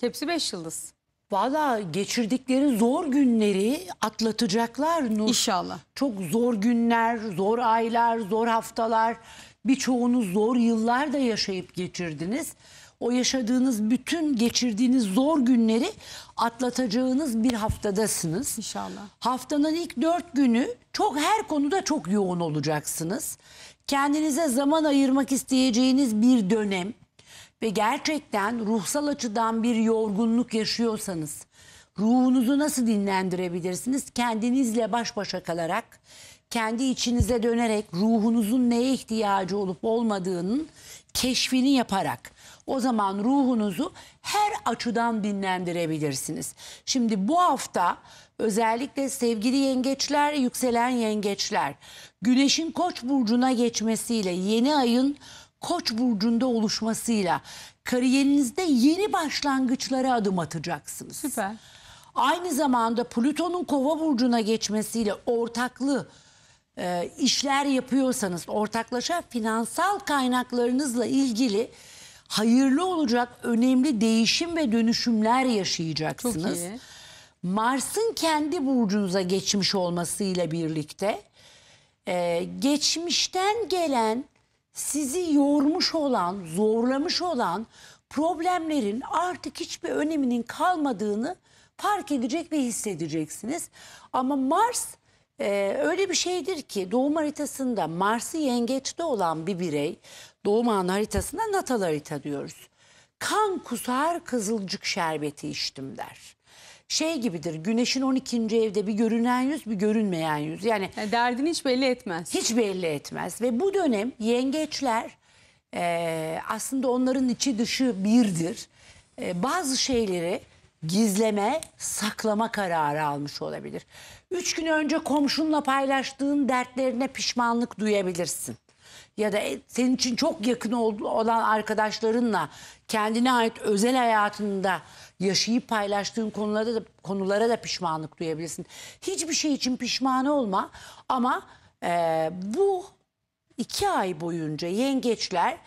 Speaker 1: Hepsi 5 yıldız. Valla
Speaker 2: geçirdikleri zor günleri atlatacaklar Nur. İnşallah. Çok zor günler, zor aylar, zor haftalar. Birçoğunuz zor yıllar da yaşayıp geçirdiniz o yaşadığınız bütün geçirdiğiniz zor günleri atlatacağınız bir haftadasınız. İnşallah. Haftanın ilk dört günü çok her konuda çok yoğun olacaksınız. Kendinize zaman ayırmak isteyeceğiniz bir dönem ve gerçekten ruhsal açıdan bir yorgunluk yaşıyorsanız ruhunuzu nasıl dinlendirebilirsiniz? Kendinizle baş başa kalarak, kendi içinize dönerek ruhunuzun neye ihtiyacı olup olmadığının keşfini yaparak o zaman ruhunuzu her açıdan dinlendirebilirsiniz. Şimdi bu hafta özellikle sevgili yengeçler, yükselen yengeçler güneşin koç burcuna geçmesiyle yeni ayın Koç burcunda oluşmasıyla kariyerinizde yeni başlangıçlara adım atacaksınız. Süper. Aynı zamanda Plüton'un Kova burcuna geçmesiyle ortaklı e, işler yapıyorsanız, ortaklaşa finansal kaynaklarınızla ilgili hayırlı olacak önemli değişim ve dönüşümler yaşayacaksınız. Mars'ın kendi burcunuza geçmiş olmasıyla birlikte e, geçmişten gelen sizi yormuş olan, zorlamış olan problemlerin artık hiçbir öneminin kalmadığını fark edecek ve hissedeceksiniz. Ama Mars e, öyle bir şeydir ki doğum haritasında Mars'ı yengeçte olan bir birey doğum anı haritasında natal harita diyoruz. Kan kusar kızılcık şerbeti içtim der. Şey gibidir güneşin 12. evde bir görünen yüz bir görünmeyen yüz. Yani, yani derdini hiç belli etmez. Hiç belli etmez ve bu dönem yengeçler e, aslında onların içi dışı birdir. E, bazı şeyleri gizleme, saklama kararı almış olabilir. Üç gün önce komşunla paylaştığın dertlerine pişmanlık duyabilirsin ya da e, senin için çok yakın olan arkadaşlarınla kendine ait özel hayatında yaşayıp paylaştığın konularda da konulara da pişmanlık duyabilirsin. Hiçbir şey için pişman olma ama e, bu iki ay boyunca yengeçler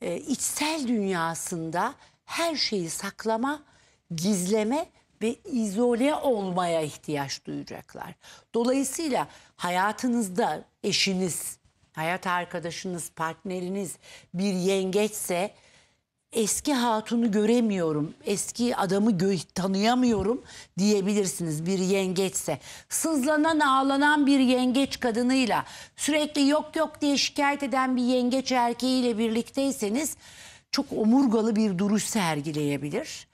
Speaker 2: e, içsel dünyasında her şeyi saklama, gizleme ve izole olmaya ihtiyaç duyacaklar. Dolayısıyla hayatınızda eşiniz, hayat arkadaşınız, partneriniz bir yengeçse eski hatunu göremiyorum, eski adamı gö- tanıyamıyorum diyebilirsiniz bir yengeçse. Sızlanan ağlanan bir yengeç kadınıyla sürekli yok yok diye şikayet eden bir yengeç erkeğiyle birlikteyseniz çok omurgalı bir duruş sergileyebilir.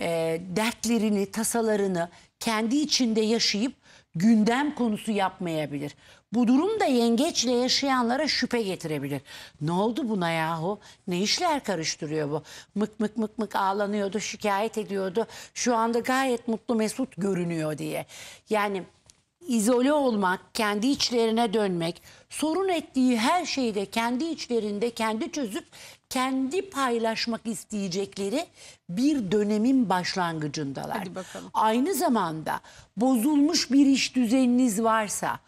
Speaker 2: E, dertlerini, tasalarını kendi içinde yaşayıp gündem konusu yapmayabilir. Bu durum da yengeçle yaşayanlara şüphe getirebilir. Ne oldu buna yahu? Ne işler karıştırıyor bu? Mık mık mık mık ağlanıyordu, şikayet ediyordu. Şu anda gayet mutlu mesut görünüyor diye. Yani izole olmak, kendi içlerine dönmek, sorun ettiği her şeyi de kendi içlerinde kendi çözüp kendi paylaşmak isteyecekleri bir dönemin başlangıcındalar. Hadi bakalım. Aynı zamanda bozulmuş bir iş düzeniniz varsa,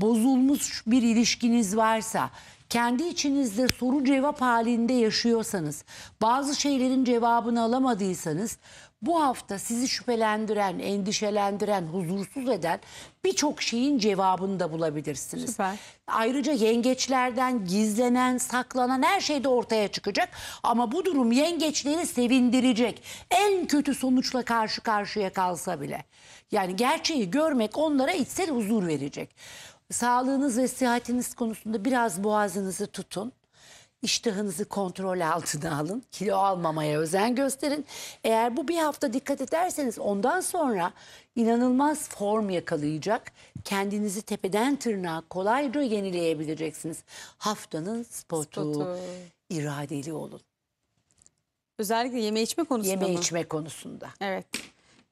Speaker 2: bozulmuş bir ilişkiniz varsa, kendi içinizde soru cevap halinde yaşıyorsanız, bazı şeylerin cevabını alamadıysanız bu hafta sizi şüphelendiren, endişelendiren, huzursuz eden birçok şeyin cevabını da bulabilirsiniz. Süper. Ayrıca yengeçlerden gizlenen, saklanan her şey de ortaya çıkacak. Ama bu durum yengeçleri sevindirecek. En kötü sonuçla karşı karşıya kalsa bile. Yani gerçeği görmek onlara içsel huzur verecek. Sağlığınız ve sıhhatiniz konusunda biraz boğazınızı tutun. İştahınızı kontrol altına alın. Kilo almamaya özen gösterin. Eğer bu bir hafta dikkat ederseniz ondan sonra inanılmaz form yakalayacak. Kendinizi tepeden tırnağa kolayca yenileyebileceksiniz. Haftanın spotu, spotu. iradeli olun. Özellikle yeme içme konusunda Yeme mı? içme konusunda. Evet.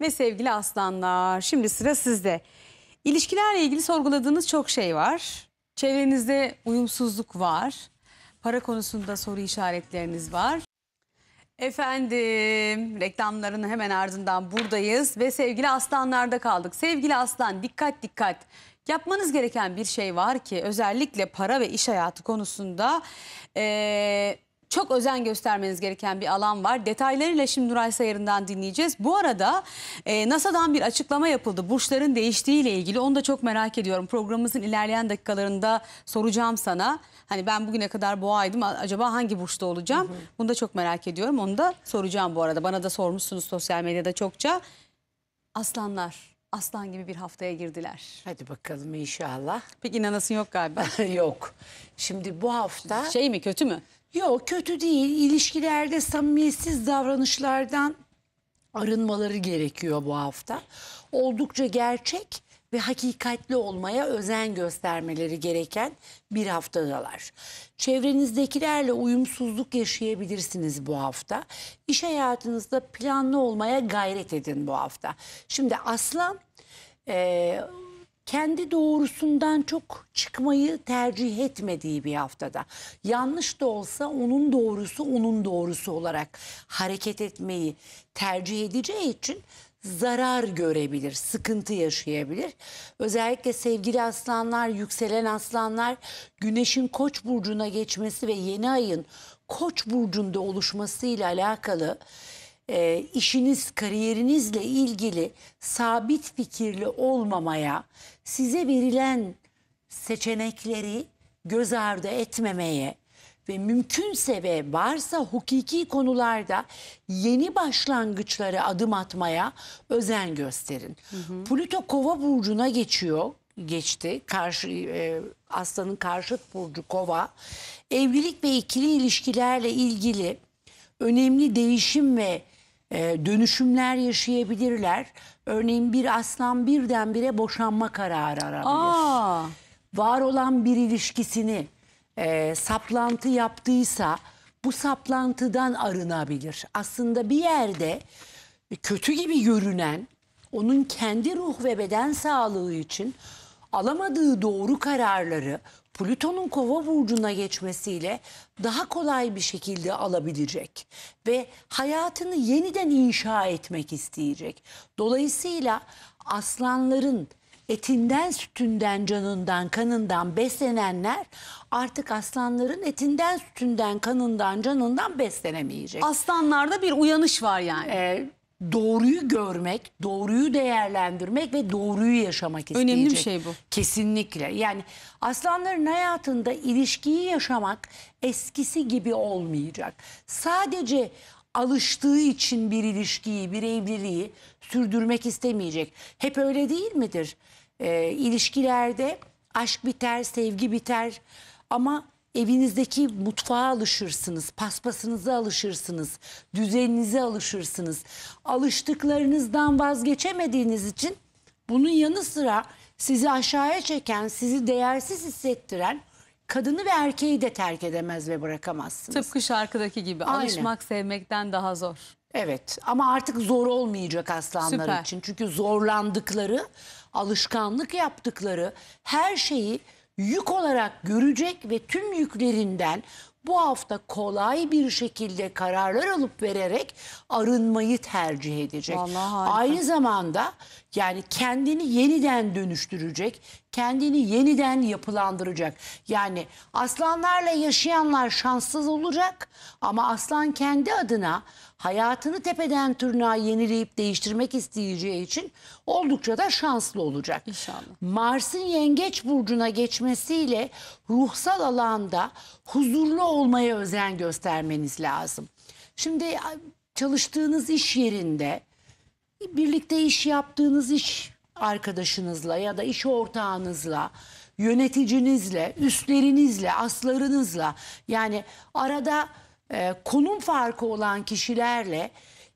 Speaker 2: Ve sevgili
Speaker 1: aslanlar şimdi sıra sizde. İlişkilerle ilgili sorguladığınız çok şey var. Çevrenizde uyumsuzluk var. Para konusunda soru işaretleriniz var. Efendim reklamların hemen ardından buradayız ve sevgili aslanlarda kaldık. Sevgili aslan dikkat dikkat. Yapmanız gereken bir şey var ki özellikle para ve iş hayatı konusunda ee, çok özen göstermeniz gereken bir alan var. Detaylarıyla şimdi Nuray Sayar'ından dinleyeceğiz. Bu arada e, NASA'dan bir açıklama yapıldı. Burçların değiştiğiyle ilgili. Onu da çok merak ediyorum. Programımızın ilerleyen dakikalarında soracağım sana. Hani ben bugüne kadar boğaydım. Acaba hangi burçta olacağım? Hı hı. Bunu da çok merak ediyorum. Onu da soracağım bu arada. Bana da sormuşsunuz sosyal medyada çokça. Aslanlar. Aslan gibi bir haftaya girdiler. Hadi bakalım inşallah. Pek inanasın yok galiba.
Speaker 2: yok. Şimdi bu hafta... Şey mi kötü mü? Yok kötü değil. İlişkilerde samimiyetsiz davranışlardan arınmaları gerekiyor bu hafta. Oldukça gerçek ve hakikatli olmaya özen göstermeleri gereken bir haftadalar. Çevrenizdekilerle uyumsuzluk yaşayabilirsiniz bu hafta. İş hayatınızda planlı olmaya gayret edin bu hafta. Şimdi aslan e, kendi doğrusundan çok çıkmayı tercih etmediği bir haftada. Yanlış da olsa onun doğrusu onun doğrusu olarak hareket etmeyi tercih edeceği için zarar görebilir, sıkıntı yaşayabilir. Özellikle sevgili aslanlar, yükselen aslanlar güneşin koç burcuna geçmesi ve yeni ayın koç burcunda oluşmasıyla alakalı e, işiniz, kariyerinizle ilgili sabit fikirli olmamaya, size verilen seçenekleri göz ardı etmemeye ve mümkünse ve varsa hukuki konularda yeni başlangıçları adım atmaya özen gösterin. Hı hı. Plüto Kova burcuna geçiyor geçti. Karşı e, Aslan'ın karşıt burcu Kova. Evlilik ve ikili ilişkilerle ilgili önemli değişim ve e, dönüşümler yaşayabilirler. Örneğin bir aslan birdenbire boşanma kararı arabilir. Aa. Var olan bir ilişkisini e, saplantı yaptıysa bu saplantıdan arınabilir. Aslında bir yerde kötü gibi görünen onun kendi ruh ve beden sağlığı için alamadığı doğru kararları Plüton'un kova burcuna geçmesiyle daha kolay bir şekilde alabilecek ve hayatını yeniden inşa etmek isteyecek. Dolayısıyla aslanların etinden, sütünden, canından, kanından beslenenler artık aslanların etinden, sütünden, kanından, canından beslenemeyecek. Aslanlarda bir uyanış var yani. Ee, doğruyu görmek, doğruyu değerlendirmek ve doğruyu yaşamak isteyecek. Önemli bir şey bu. Kesinlikle. Yani aslanların hayatında ilişkiyi yaşamak eskisi gibi olmayacak. Sadece alıştığı için bir ilişkiyi, bir evliliği sürdürmek istemeyecek. Hep öyle değil midir? E, ilişkilerde aşk biter, sevgi biter ama evinizdeki mutfağa alışırsınız, paspasınıza alışırsınız, düzeninize alışırsınız. Alıştıklarınızdan vazgeçemediğiniz için bunun yanı sıra sizi aşağıya çeken, sizi değersiz hissettiren kadını ve erkeği de terk edemez ve bırakamazsınız. Tıpkı şarkıdaki gibi Aynen. alışmak sevmekten daha zor. Evet ama artık zor olmayacak aslanlar Süper. için. Çünkü zorlandıkları, alışkanlık yaptıkları her şeyi yük olarak görecek ve tüm yüklerinden bu hafta kolay bir şekilde kararlar alıp vererek arınmayı tercih edecek. Aynı zamanda yani kendini yeniden dönüştürecek, kendini yeniden yapılandıracak. Yani aslanlarla yaşayanlar şanssız olacak ama aslan kendi adına hayatını tepeden tırnağa yenileyip değiştirmek isteyeceği için oldukça da şanslı olacak. İnşallah. Mars'ın yengeç burcuna geçmesiyle ruhsal alanda huzurlu olmaya özen göstermeniz lazım. Şimdi çalıştığınız iş yerinde birlikte iş yaptığınız iş arkadaşınızla ya da iş ortağınızla yöneticinizle, üstlerinizle, aslarınızla yani arada ee, konum farkı olan kişilerle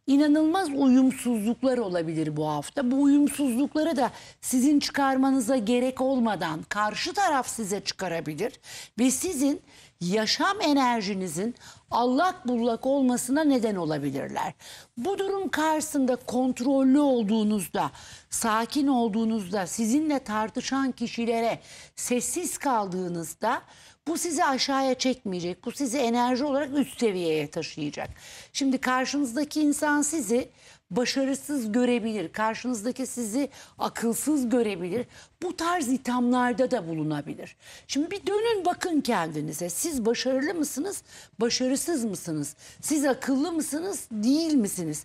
Speaker 2: inanılmaz uyumsuzluklar olabilir bu hafta. Bu uyumsuzlukları da sizin çıkarmanıza gerek olmadan karşı taraf size çıkarabilir ve sizin yaşam enerjinizin allak bullak olmasına neden olabilirler. Bu durum karşısında kontrollü olduğunuzda, sakin olduğunuzda, sizinle tartışan kişilere sessiz kaldığınızda bu sizi aşağıya çekmeyecek. Bu sizi enerji olarak üst seviyeye taşıyacak. Şimdi karşınızdaki insan sizi başarısız görebilir. Karşınızdaki sizi akılsız görebilir. Bu tarz ithamlarda da bulunabilir. Şimdi bir dönün bakın kendinize. Siz başarılı mısınız? Başarısız mısınız? Siz akıllı mısınız? Değil misiniz?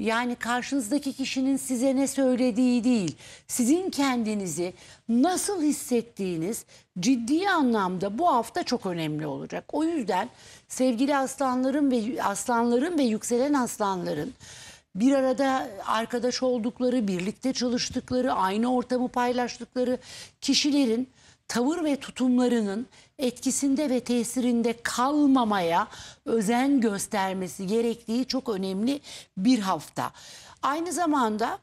Speaker 2: Yani karşınızdaki kişinin size ne söylediği değil, sizin kendinizi nasıl hissettiğiniz ciddi anlamda bu hafta çok önemli olacak. O yüzden sevgili aslanların ve aslanların ve yükselen aslanların bir arada arkadaş oldukları, birlikte çalıştıkları, aynı ortamı paylaştıkları kişilerin tavır ve tutumlarının etkisinde ve tesirinde kalmamaya özen göstermesi gerektiği çok önemli bir hafta. Aynı zamanda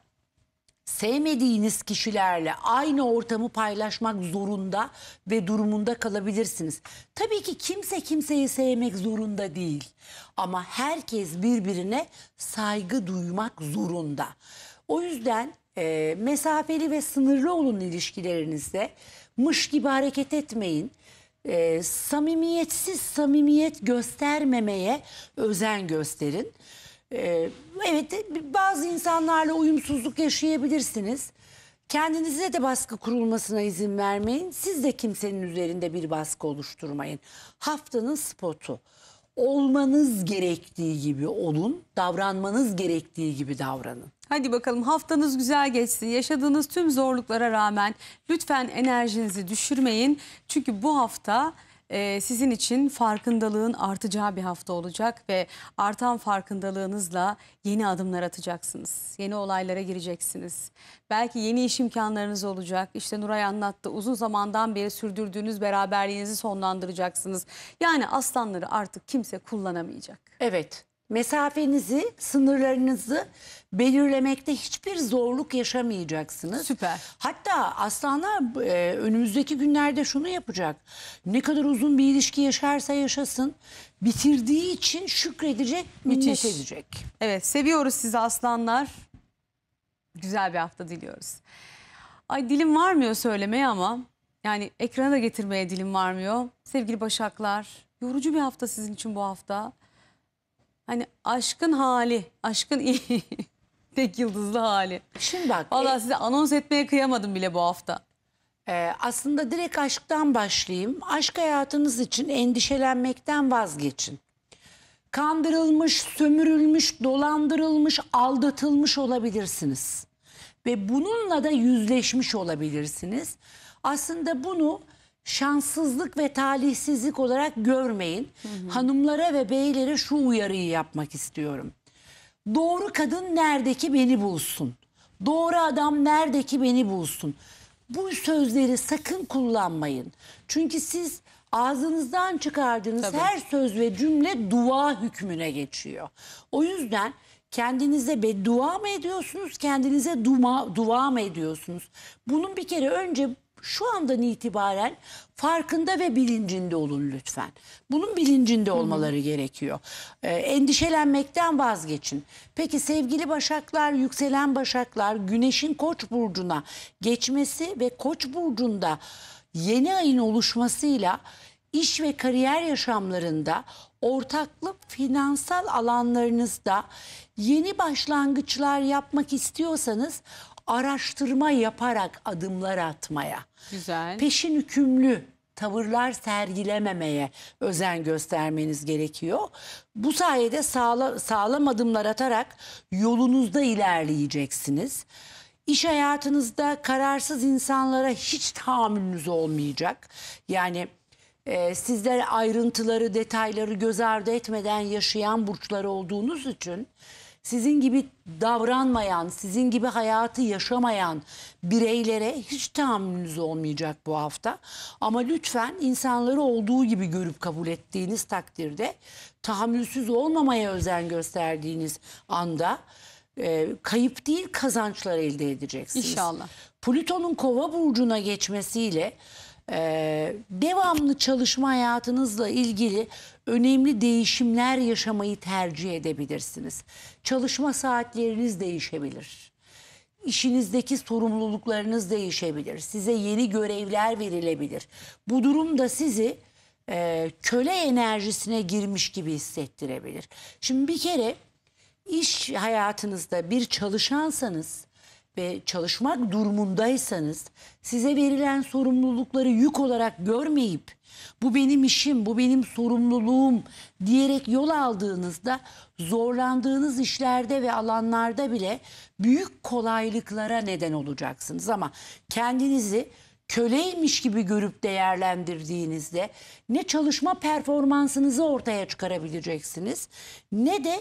Speaker 2: sevmediğiniz kişilerle aynı ortamı paylaşmak zorunda ve durumunda kalabilirsiniz. Tabii ki kimse kimseyi sevmek zorunda değil ama herkes birbirine saygı duymak zorunda. O yüzden e, mesafeli ve sınırlı olun ilişkilerinizde. Mış gibi hareket etmeyin e, samimiyetsiz samimiyet göstermemeye özen gösterin. E, evet bazı insanlarla uyumsuzluk yaşayabilirsiniz. Kendinize de baskı kurulmasına izin vermeyin. Siz de kimsenin üzerinde bir baskı oluşturmayın. Haftanın spotu olmanız gerektiği gibi olun, davranmanız gerektiği gibi davranın. Hadi bakalım haftanız güzel geçsin.
Speaker 1: Yaşadığınız tüm zorluklara rağmen lütfen enerjinizi düşürmeyin. Çünkü bu hafta ee, sizin için farkındalığın artacağı bir hafta olacak ve artan farkındalığınızla yeni adımlar atacaksınız. Yeni olaylara gireceksiniz. Belki yeni iş imkanlarınız olacak. İşte Nuray anlattı uzun zamandan beri sürdürdüğünüz beraberliğinizi sonlandıracaksınız. Yani aslanları artık kimse kullanamayacak. Evet
Speaker 2: mesafenizi, sınırlarınızı belirlemekte hiçbir zorluk yaşamayacaksınız. Süper. Hatta aslanlar e, önümüzdeki günlerde şunu yapacak. Ne kadar uzun bir ilişki yaşarsa yaşasın bitirdiği için şükredecek, minnet edecek. Evet seviyoruz sizi aslanlar.
Speaker 1: Güzel bir hafta diliyoruz. Ay dilim varmıyor söylemeye ama yani ekrana da getirmeye dilim varmıyor. Sevgili Başaklar yorucu bir hafta sizin için bu hafta. Hani aşkın hali, aşkın iyi. Tek yıldızlı hali. Şimdi bak. Valla e, size
Speaker 2: anons etmeye kıyamadım bile bu hafta. E, aslında direkt aşktan başlayayım. Aşk hayatınız için endişelenmekten vazgeçin. Kandırılmış, sömürülmüş, dolandırılmış, aldatılmış olabilirsiniz. Ve bununla da yüzleşmiş olabilirsiniz. Aslında bunu şanssızlık ve talihsizlik olarak görmeyin. Hı hı. Hanımlara ve beylere şu uyarıyı yapmak istiyorum. Doğru kadın nerede ki beni bulsun. Doğru adam nerede ki beni bulsun. Bu sözleri sakın kullanmayın. Çünkü siz ağzınızdan çıkardığınız Tabii. her söz ve cümle dua hükmüne geçiyor. O yüzden kendinize beddua mı ediyorsunuz, kendinize duma, dua mı ediyorsunuz? Bunun bir kere önce şu andan itibaren farkında ve bilincinde olun lütfen. Bunun bilincinde olmaları gerekiyor. Ee, endişelenmekten vazgeçin. Peki sevgili başaklar, yükselen başaklar güneşin koç burcuna geçmesi ve koç burcunda yeni ayın oluşmasıyla iş ve kariyer yaşamlarında ortaklık finansal alanlarınızda yeni başlangıçlar yapmak istiyorsanız araştırma yaparak adımlar atmaya, Güzel. peşin hükümlü tavırlar sergilememeye özen göstermeniz gerekiyor. Bu sayede sağla, sağlam adımlar atarak yolunuzda ilerleyeceksiniz. İş hayatınızda kararsız insanlara hiç tahammülünüz olmayacak. Yani e, sizler ayrıntıları, detayları göz ardı etmeden yaşayan burçlar olduğunuz için sizin gibi davranmayan, sizin gibi hayatı yaşamayan bireylere hiç tahammülünüz olmayacak bu hafta. Ama lütfen insanları olduğu gibi görüp kabul ettiğiniz takdirde tahammülsüz olmamaya özen gösterdiğiniz anda e, kayıp değil kazançlar elde edeceksiniz. İnşallah. Plüton'un kova burcuna geçmesiyle ee, devamlı çalışma hayatınızla ilgili önemli değişimler yaşamayı tercih edebilirsiniz. Çalışma saatleriniz değişebilir. İşinizdeki sorumluluklarınız değişebilir. Size yeni görevler verilebilir. Bu durumda sizi e, köle enerjisine girmiş gibi hissettirebilir. Şimdi bir kere iş hayatınızda bir çalışansanız ve çalışmak durumundaysanız size verilen sorumlulukları yük olarak görmeyip bu benim işim, bu benim sorumluluğum diyerek yol aldığınızda zorlandığınız işlerde ve alanlarda bile büyük kolaylıklara neden olacaksınız ama kendinizi köleymiş gibi görüp değerlendirdiğinizde ne çalışma performansınızı ortaya çıkarabileceksiniz ne de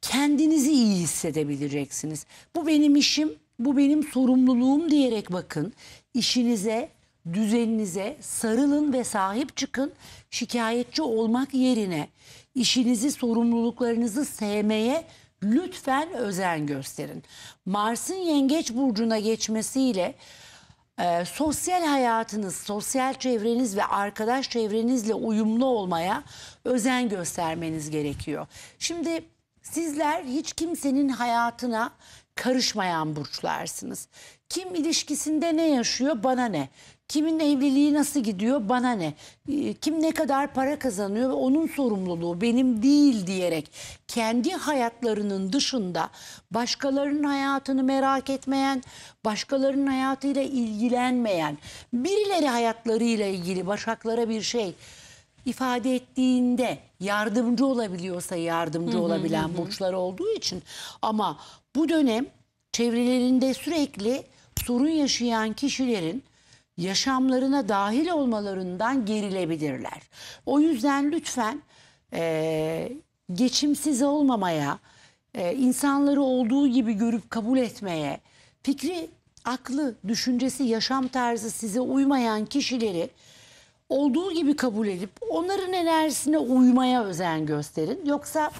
Speaker 2: kendinizi iyi hissedebileceksiniz. Bu benim işim, bu benim sorumluluğum diyerek bakın. İşinize, düzeninize sarılın ve sahip çıkın. Şikayetçi olmak yerine işinizi, sorumluluklarınızı sevmeye lütfen özen gösterin. Mars'ın Yengeç burcuna geçmesiyle e, sosyal hayatınız, sosyal çevreniz ve arkadaş çevrenizle uyumlu olmaya özen göstermeniz gerekiyor. Şimdi sizler hiç kimsenin hayatına karışmayan burçlarsınız. Kim ilişkisinde ne yaşıyor bana ne? Kimin evliliği nasıl gidiyor bana ne? Ee, kim ne kadar para kazanıyor onun sorumluluğu benim değil diyerek kendi hayatlarının dışında başkalarının hayatını merak etmeyen, başkalarının hayatıyla ilgilenmeyen, birileri hayatlarıyla ilgili başaklara bir şey ifade ettiğinde yardımcı olabiliyorsa yardımcı hı hı, olabilen hı. burçlar olduğu için ama bu dönem çevrelerinde sürekli sorun yaşayan kişilerin yaşamlarına dahil olmalarından gerilebilirler. O yüzden lütfen e, geçimsiz olmamaya, e, insanları olduğu gibi görüp kabul etmeye, fikri, aklı, düşüncesi, yaşam tarzı size uymayan kişileri olduğu gibi kabul edip onların enerjisine uymaya özen gösterin. Yoksa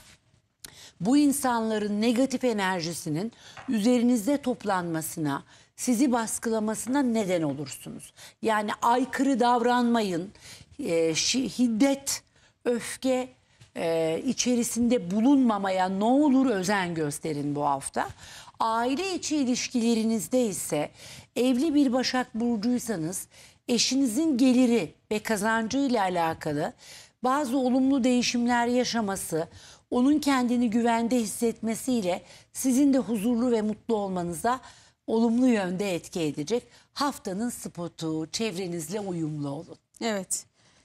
Speaker 2: bu insanların negatif enerjisinin üzerinizde toplanmasına, sizi baskılamasına neden olursunuz. Yani aykırı davranmayın, e, hiddet, öfke e, içerisinde bulunmamaya ne olur özen gösterin bu hafta. Aile içi ilişkilerinizde ise evli bir Başak Burcuysanız eşinizin geliri ve kazancı ile alakalı bazı olumlu değişimler yaşaması, onun kendini güvende hissetmesiyle sizin de huzurlu ve mutlu olmanıza olumlu yönde etki edecek. Haftanın spotu çevrenizle uyumlu olun. Evet.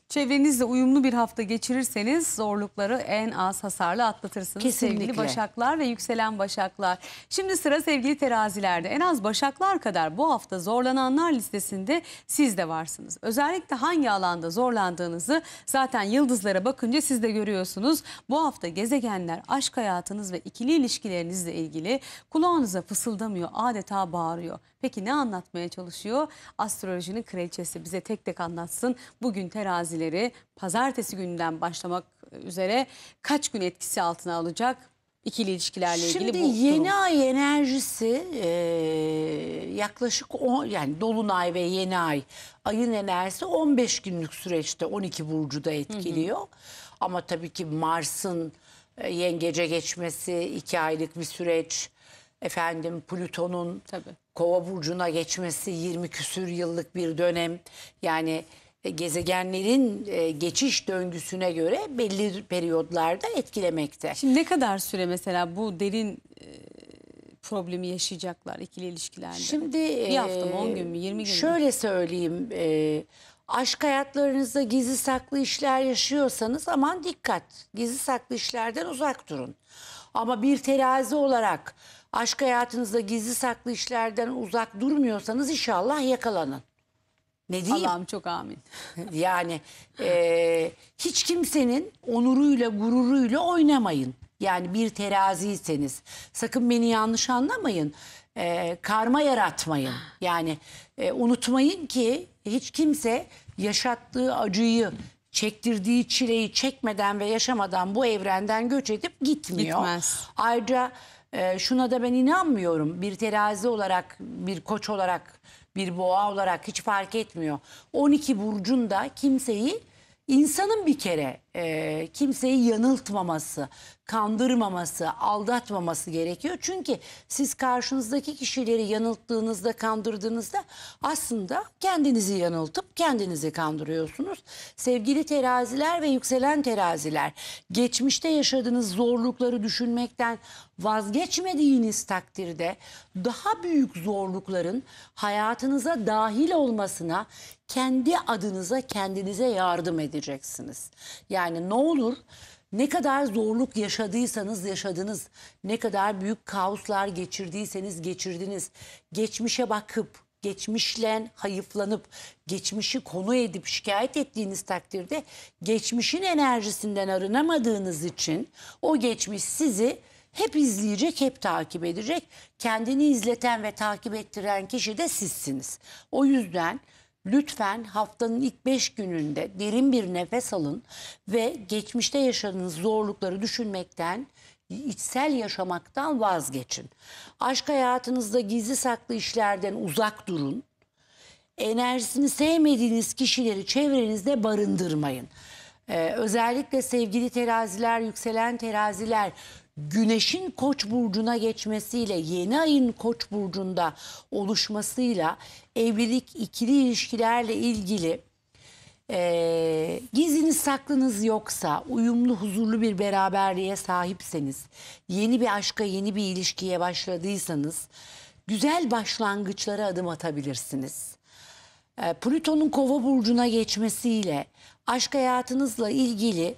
Speaker 1: Çevrenizle uyumlu bir hafta geçirirseniz zorlukları en az hasarlı atlatırsınız Kesinlikle. sevgili başaklar ve yükselen başaklar. Şimdi sıra sevgili terazilerde en az başaklar kadar bu hafta zorlananlar listesinde siz de varsınız. Özellikle hangi alanda zorlandığınızı zaten yıldızlara bakınca siz de görüyorsunuz. Bu hafta gezegenler aşk hayatınız ve ikili ilişkilerinizle ilgili kulağınıza fısıldamıyor adeta bağırıyor. Peki ne anlatmaya çalışıyor? Astrolojinin kraliçesi bize tek tek anlatsın. Bugün terazileri pazartesi günden başlamak üzere kaç gün etkisi altına alacak? İkili ilişkilerle ilgili bu. Şimdi yeni durum.
Speaker 2: ay enerjisi e, yaklaşık on, yani dolunay ve yeni ay ayın enerjisi 15 günlük süreçte 12 burcu da etkiliyor. Hı hı. Ama tabii ki Mars'ın e, yengece geçmesi 2 aylık bir süreç. Efendim Plüton'un Kova burcuna geçmesi 20 küsür yıllık bir dönem. Yani e, gezegenlerin e, geçiş döngüsüne göre belli periyodlarda etkilemekte. Şimdi ne kadar süre
Speaker 1: mesela bu derin e, problemi
Speaker 2: yaşayacaklar ikili ilişkilerde? Şimdi bir hafta mı, 10 gün mü, 20 gün mü? Şöyle söyleyeyim, aşk hayatlarınızda gizli saklı işler yaşıyorsanız aman dikkat. Gizli saklı işlerden uzak durun. Ama bir terazi olarak aşk hayatınızda gizli saklı işlerden uzak durmuyorsanız inşallah yakalanın. Ne diyeyim? Allah'ım çok amin. yani e, hiç kimsenin onuruyla gururuyla oynamayın. Yani bir teraziyseniz sakın beni yanlış anlamayın. E, karma yaratmayın. Yani e, unutmayın ki hiç kimse yaşattığı acıyı çektirdiği çileyi çekmeden ve yaşamadan bu evrenden göç edip gitmiyor. Gitmez. Ayrıca e, şuna da ben inanmıyorum. Bir terazi olarak, bir koç olarak, bir boğa olarak hiç fark etmiyor. 12 burcunda kimseyi insanın bir kere e, kimseyi yanıltmaması, kandırmaması, aldatmaması gerekiyor. Çünkü siz karşınızdaki kişileri yanılttığınızda, kandırdığınızda aslında kendinizi yanıltıp kendinizi kandırıyorsunuz. Sevgili teraziler ve yükselen teraziler, geçmişte yaşadığınız zorlukları düşünmekten vazgeçmediğiniz takdirde daha büyük zorlukların hayatınıza dahil olmasına kendi adınıza kendinize yardım edeceksiniz. Yani yani ne olur ne kadar zorluk yaşadıysanız yaşadınız, ne kadar büyük kaoslar geçirdiyseniz geçirdiniz. Geçmişe bakıp, geçmişle hayıflanıp, geçmişi konu edip şikayet ettiğiniz takdirde geçmişin enerjisinden arınamadığınız için o geçmiş sizi hep izleyecek, hep takip edecek. Kendini izleten ve takip ettiren kişi de sizsiniz. O yüzden Lütfen haftanın ilk beş gününde derin bir nefes alın ve geçmişte yaşadığınız zorlukları düşünmekten, içsel yaşamaktan vazgeçin. Aşk hayatınızda gizli saklı işlerden uzak durun. Enerjisini sevmediğiniz kişileri çevrenizde barındırmayın. Ee, özellikle sevgili teraziler, yükselen teraziler Güneşin Koç burcuna geçmesiyle, yeni ayın Koç burcunda oluşmasıyla evlilik, ikili ilişkilerle ilgili e, gizliniz saklınız yoksa, uyumlu, huzurlu bir beraberliğe sahipseniz, yeni bir aşka, yeni bir ilişkiye başladıysanız, güzel başlangıçlara adım atabilirsiniz. E, Plüton'un kova burcuna geçmesiyle, aşk hayatınızla ilgili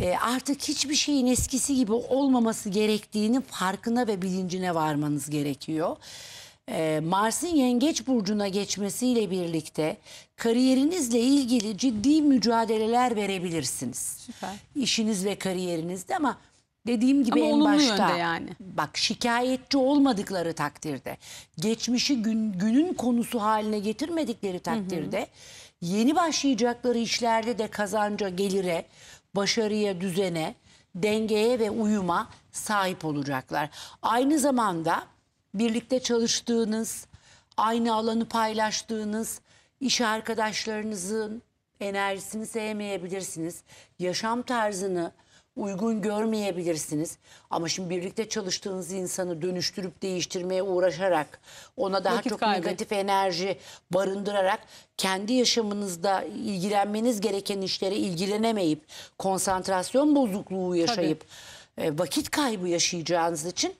Speaker 2: e, artık hiçbir şeyin eskisi gibi olmaması gerektiğini farkına ve bilincine varmanız gerekiyor e, Mars'ın Yengeç Burcu'na geçmesiyle birlikte kariyerinizle ilgili ciddi mücadeleler verebilirsiniz. Süper. İşiniz ve kariyerinizde ama dediğim gibi Ama en olumlu başta yönde yani. bak şikayetçi olmadıkları takdirde geçmişi gün, günün konusu haline getirmedikleri takdirde yeni başlayacakları işlerde de kazanca gelire başarıya düzene dengeye ve uyuma sahip olacaklar. Aynı zamanda birlikte çalıştığınız, aynı alanı paylaştığınız iş arkadaşlarınızın enerjisini sevmeyebilirsiniz. Yaşam tarzını uygun görmeyebilirsiniz. Ama şimdi birlikte çalıştığınız insanı dönüştürüp değiştirmeye uğraşarak ona daha Vakit çok kaybı. negatif enerji barındırarak kendi yaşamınızda ilgilenmeniz gereken işlere ilgilenemeyip konsantrasyon bozukluğu yaşayıp Tabii. E, vakit kaybı yaşayacağınız için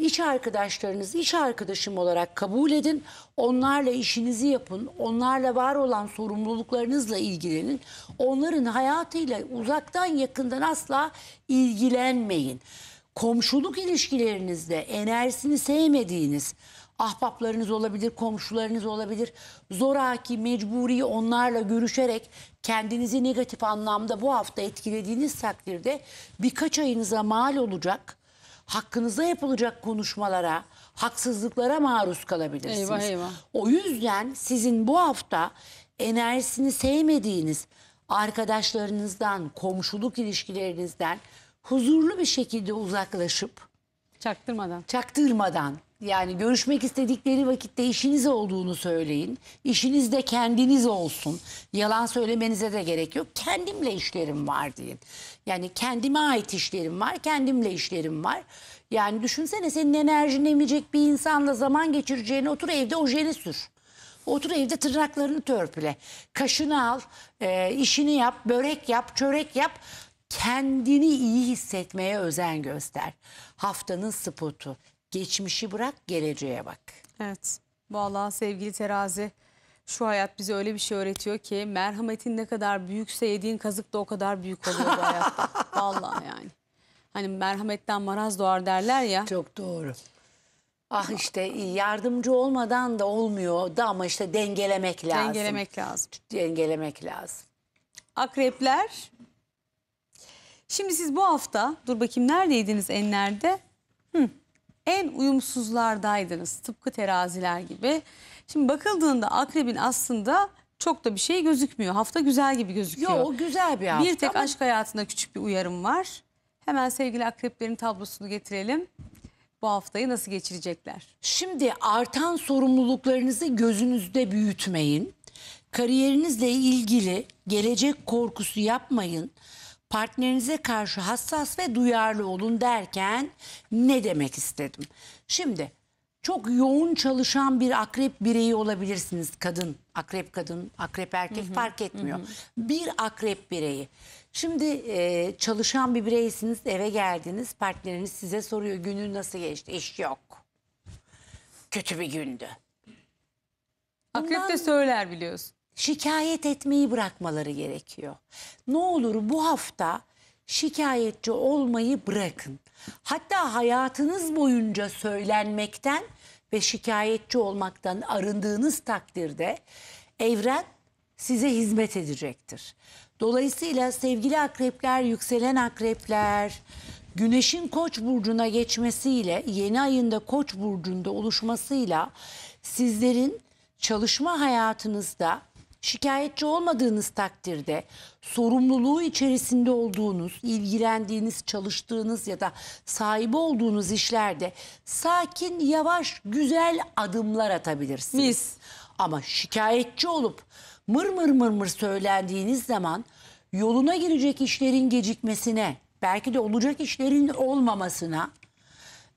Speaker 2: İş arkadaşlarınız, iş arkadaşım olarak kabul edin. Onlarla işinizi yapın. Onlarla var olan sorumluluklarınızla ilgilenin. Onların hayatıyla uzaktan yakından asla ilgilenmeyin. Komşuluk ilişkilerinizde enerjisini sevmediğiniz ahbaplarınız olabilir, komşularınız olabilir. Zoraki, mecburi onlarla görüşerek kendinizi negatif anlamda bu hafta etkilediğiniz takdirde birkaç ayınıza mal olacak Hakkınıza yapılacak konuşmalara, haksızlıklara maruz kalabilirsiniz. Eyvah eyvah. O yüzden sizin bu hafta enerjisini sevmediğiniz arkadaşlarınızdan, komşuluk ilişkilerinizden huzurlu bir şekilde uzaklaşıp Çaktırmadan. çaktırmadan yani görüşmek istedikleri vakitte işiniz olduğunu söyleyin. İşiniz de kendiniz olsun. Yalan söylemenize de gerek yok. Kendimle işlerim var diyin. Yani kendime ait işlerim var, kendimle işlerim var. Yani düşünsene senin enerjini emecek bir insanla zaman geçireceğini otur evde ojeni sür. Otur evde tırnaklarını törpüle. Kaşını al, e, işini yap, börek yap, çörek yap. Kendini iyi hissetmeye özen göster. Haftanın spotu. Geçmişi bırak, geleceğe bak. Evet. Vallahi
Speaker 1: sevgili terazi şu hayat bize öyle bir şey öğretiyor ki merhametin ne kadar büyükse yediğin kazık da o kadar büyük oluyor bu hayatta. Vallahi yani. Hani merhametten maraz doğar
Speaker 2: derler ya. Çok doğru. Ah işte yardımcı olmadan da olmuyor da ama işte dengelemek lazım. Dengelemek lazım. Dengelemek lazım.
Speaker 1: Akrepler. Şimdi siz bu hafta dur bakayım neredeydiniz enlerde? Hı en uyumsuzlardaydınız tıpkı teraziler gibi. Şimdi bakıldığında akrebin aslında çok da bir şey gözükmüyor. Hafta güzel gibi gözüküyor. Yo güzel bir hafta. Bir tek ama... aşk hayatında küçük bir uyarım var. Hemen sevgili akreplerin tablosunu getirelim. Bu haftayı nasıl geçirecekler?
Speaker 2: Şimdi artan sorumluluklarınızı gözünüzde büyütmeyin. Kariyerinizle ilgili gelecek korkusu yapmayın partnerinize karşı hassas ve duyarlı olun derken ne demek istedim? Şimdi çok yoğun çalışan bir akrep bireyi olabilirsiniz kadın, akrep kadın, akrep erkek hı hı, fark etmiyor. Hı. Bir akrep bireyi. Şimdi e, çalışan bir bireysiniz eve geldiniz partneriniz size soruyor günün nasıl geçti İş yok. Kötü bir gündü. Akrep Bundan... de söyler biliyorsun şikayet etmeyi bırakmaları gerekiyor. Ne olur bu hafta şikayetçi olmayı bırakın. Hatta hayatınız boyunca söylenmekten ve şikayetçi olmaktan arındığınız takdirde evren size hizmet edecektir. Dolayısıyla sevgili akrepler, yükselen akrepler, Güneşin Koç burcuna geçmesiyle, yeni ayında Koç burcunda oluşmasıyla sizlerin çalışma hayatınızda şikayetçi olmadığınız takdirde sorumluluğu içerisinde olduğunuz, ilgilendiğiniz, çalıştığınız ya da sahibi olduğunuz işlerde sakin, yavaş, güzel adımlar atabilirsiniz. Mis. Ama şikayetçi olup mır mır mır mır söylendiğiniz zaman yoluna girecek işlerin gecikmesine, belki de olacak işlerin olmamasına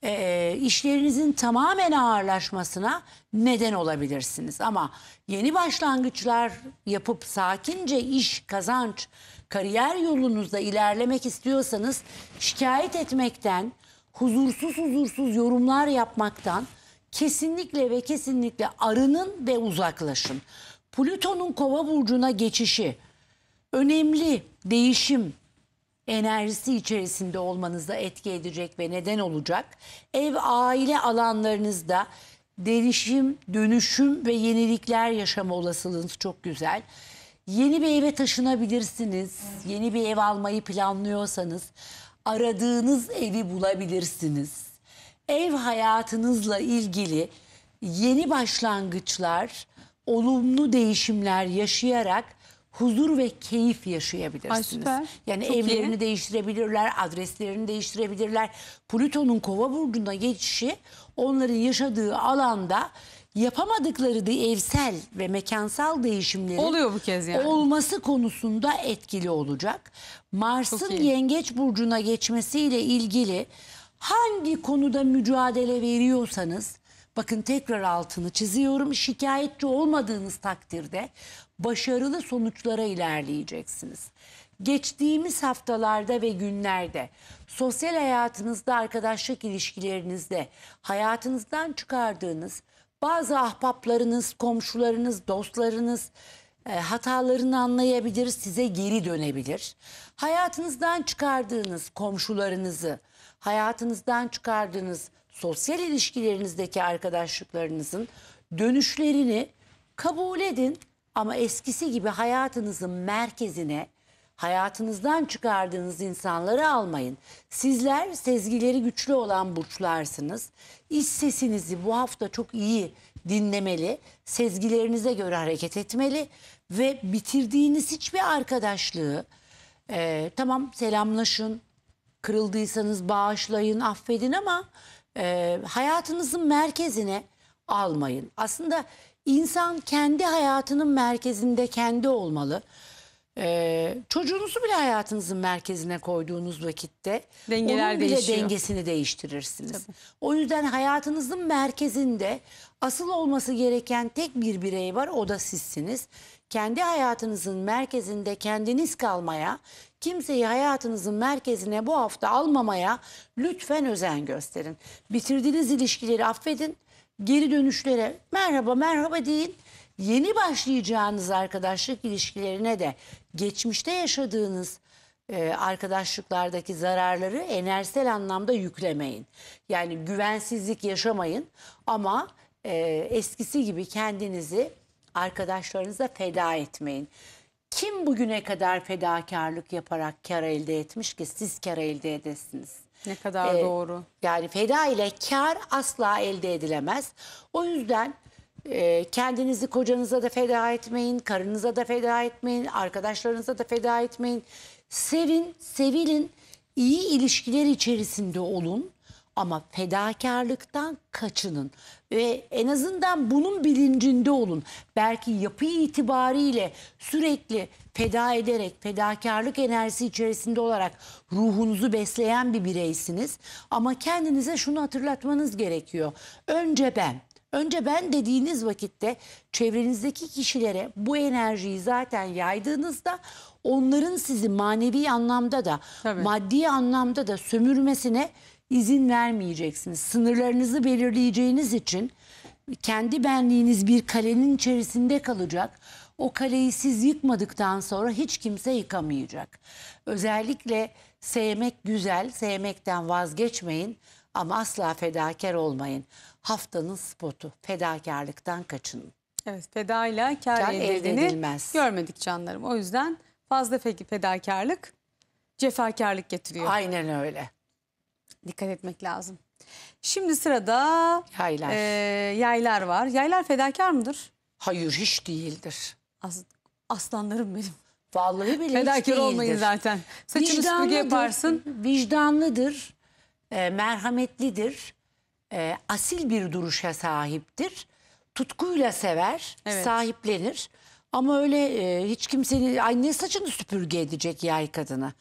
Speaker 2: e, işlerinizin tamamen ağırlaşmasına neden olabilirsiniz. Ama yeni başlangıçlar yapıp sakince iş, kazanç, kariyer yolunuzda ilerlemek istiyorsanız şikayet etmekten, huzursuz huzursuz yorumlar yapmaktan kesinlikle ve kesinlikle arının ve uzaklaşın. Plüton'un kova burcuna geçişi, önemli değişim, enerjisi içerisinde olmanıza etki edecek ve neden olacak. Ev, aile alanlarınızda değişim, dönüşüm ve yenilikler yaşama olasılığınız çok güzel. Yeni bir eve taşınabilirsiniz. Yeni bir ev almayı planlıyorsanız aradığınız evi bulabilirsiniz. Ev hayatınızla ilgili yeni başlangıçlar, olumlu değişimler yaşayarak huzur ve keyif yaşayabilirsiniz. Ay süper. Yani Çok evlerini iyi. değiştirebilirler, adreslerini değiştirebilirler. Plüton'un kova burcuna geçişi onların yaşadığı alanda yapamadıkları da evsel ve mekansal değişimleri oluyor bu kez yani. Olması konusunda etkili olacak. Mars'ın Yengeç burcuna geçmesiyle ilgili hangi konuda mücadele veriyorsanız Bakın tekrar altını çiziyorum. Şikayetçi olmadığınız takdirde başarılı sonuçlara ilerleyeceksiniz. Geçtiğimiz haftalarda ve günlerde sosyal hayatınızda, arkadaşlık ilişkilerinizde hayatınızdan çıkardığınız bazı ahbaplarınız, komşularınız, dostlarınız e, hatalarını anlayabilir, size geri dönebilir. Hayatınızdan çıkardığınız komşularınızı, hayatınızdan çıkardığınız sosyal ilişkilerinizdeki arkadaşlıklarınızın dönüşlerini kabul edin ama eskisi gibi hayatınızın merkezine hayatınızdan çıkardığınız insanları almayın. Sizler sezgileri güçlü olan burçlarsınız. İç sesinizi bu hafta çok iyi dinlemeli, sezgilerinize göre hareket etmeli ve bitirdiğiniz hiçbir arkadaşlığı e, tamam selamlaşın, kırıldıysanız bağışlayın, affedin ama e, hayatınızın merkezine almayın. Aslında insan kendi hayatının merkezinde kendi olmalı. Ee, çocuğunuzu bile hayatınızın merkezine koyduğunuz vakitte Dengeler onun bile değişiyor. dengesini değiştirirsiniz. Tabii. O yüzden hayatınızın merkezinde asıl olması gereken tek bir birey var o da sizsiniz kendi hayatınızın merkezinde kendiniz kalmaya, kimseyi hayatınızın merkezine bu hafta almamaya lütfen özen gösterin. Bitirdiğiniz ilişkileri affedin. Geri dönüşlere merhaba merhaba deyin. Yeni başlayacağınız arkadaşlık ilişkilerine de geçmişte yaşadığınız e, arkadaşlıklardaki zararları enerjisel anlamda yüklemeyin. Yani güvensizlik yaşamayın ama e, eskisi gibi kendinizi arkadaşlarınıza feda etmeyin. Kim bugüne kadar fedakarlık yaparak kar elde etmiş ki siz kar elde edesiniz? Ne kadar ee, doğru. Yani feda ile kar asla elde edilemez. O yüzden e, kendinizi kocanıza da feda etmeyin, karınıza da feda etmeyin, arkadaşlarınıza da feda etmeyin. Sevin, sevilin, iyi ilişkiler içerisinde olun. Ama fedakarlıktan kaçının ve en azından bunun bilincinde olun. Belki yapı itibariyle sürekli feda ederek, fedakarlık enerjisi içerisinde olarak ruhunuzu besleyen bir bireysiniz. Ama kendinize şunu hatırlatmanız gerekiyor. Önce ben, Önce ben dediğiniz vakitte çevrenizdeki kişilere bu enerjiyi zaten yaydığınızda onların sizi manevi anlamda da Tabii. maddi anlamda da sömürmesine izin vermeyeceksiniz. Sınırlarınızı belirleyeceğiniz için kendi benliğiniz bir kalenin içerisinde kalacak. O kaleyi siz yıkmadıktan sonra hiç kimse yıkamayacak. Özellikle sevmek güzel, sevmekten vazgeçmeyin ama asla fedakar olmayın. Haftanın spotu fedakarlıktan kaçının.
Speaker 1: Evet fedayla kar, kar elde edilmez.
Speaker 2: Görmedik canlarım. O yüzden fazla
Speaker 1: fedakarlık cefakarlık getiriyor. Aynen öyle dikkat etmek lazım. Şimdi sırada Yaylar. E, yaylar var. Yaylar fedakar mıdır?
Speaker 2: Hayır hiç değildir. As,
Speaker 1: aslanlarım benim. Vallahi bile Fedakar hiç olmayın zaten. Saçını süpürge yaparsın.
Speaker 2: Vicdanlıdır, e, merhametlidir, e, asil bir duruşa sahiptir. Tutkuyla sever, Evet. sahiplenir. Ama öyle e, hiç kimsenin ay ne saçını süpürge edecek yay kadını.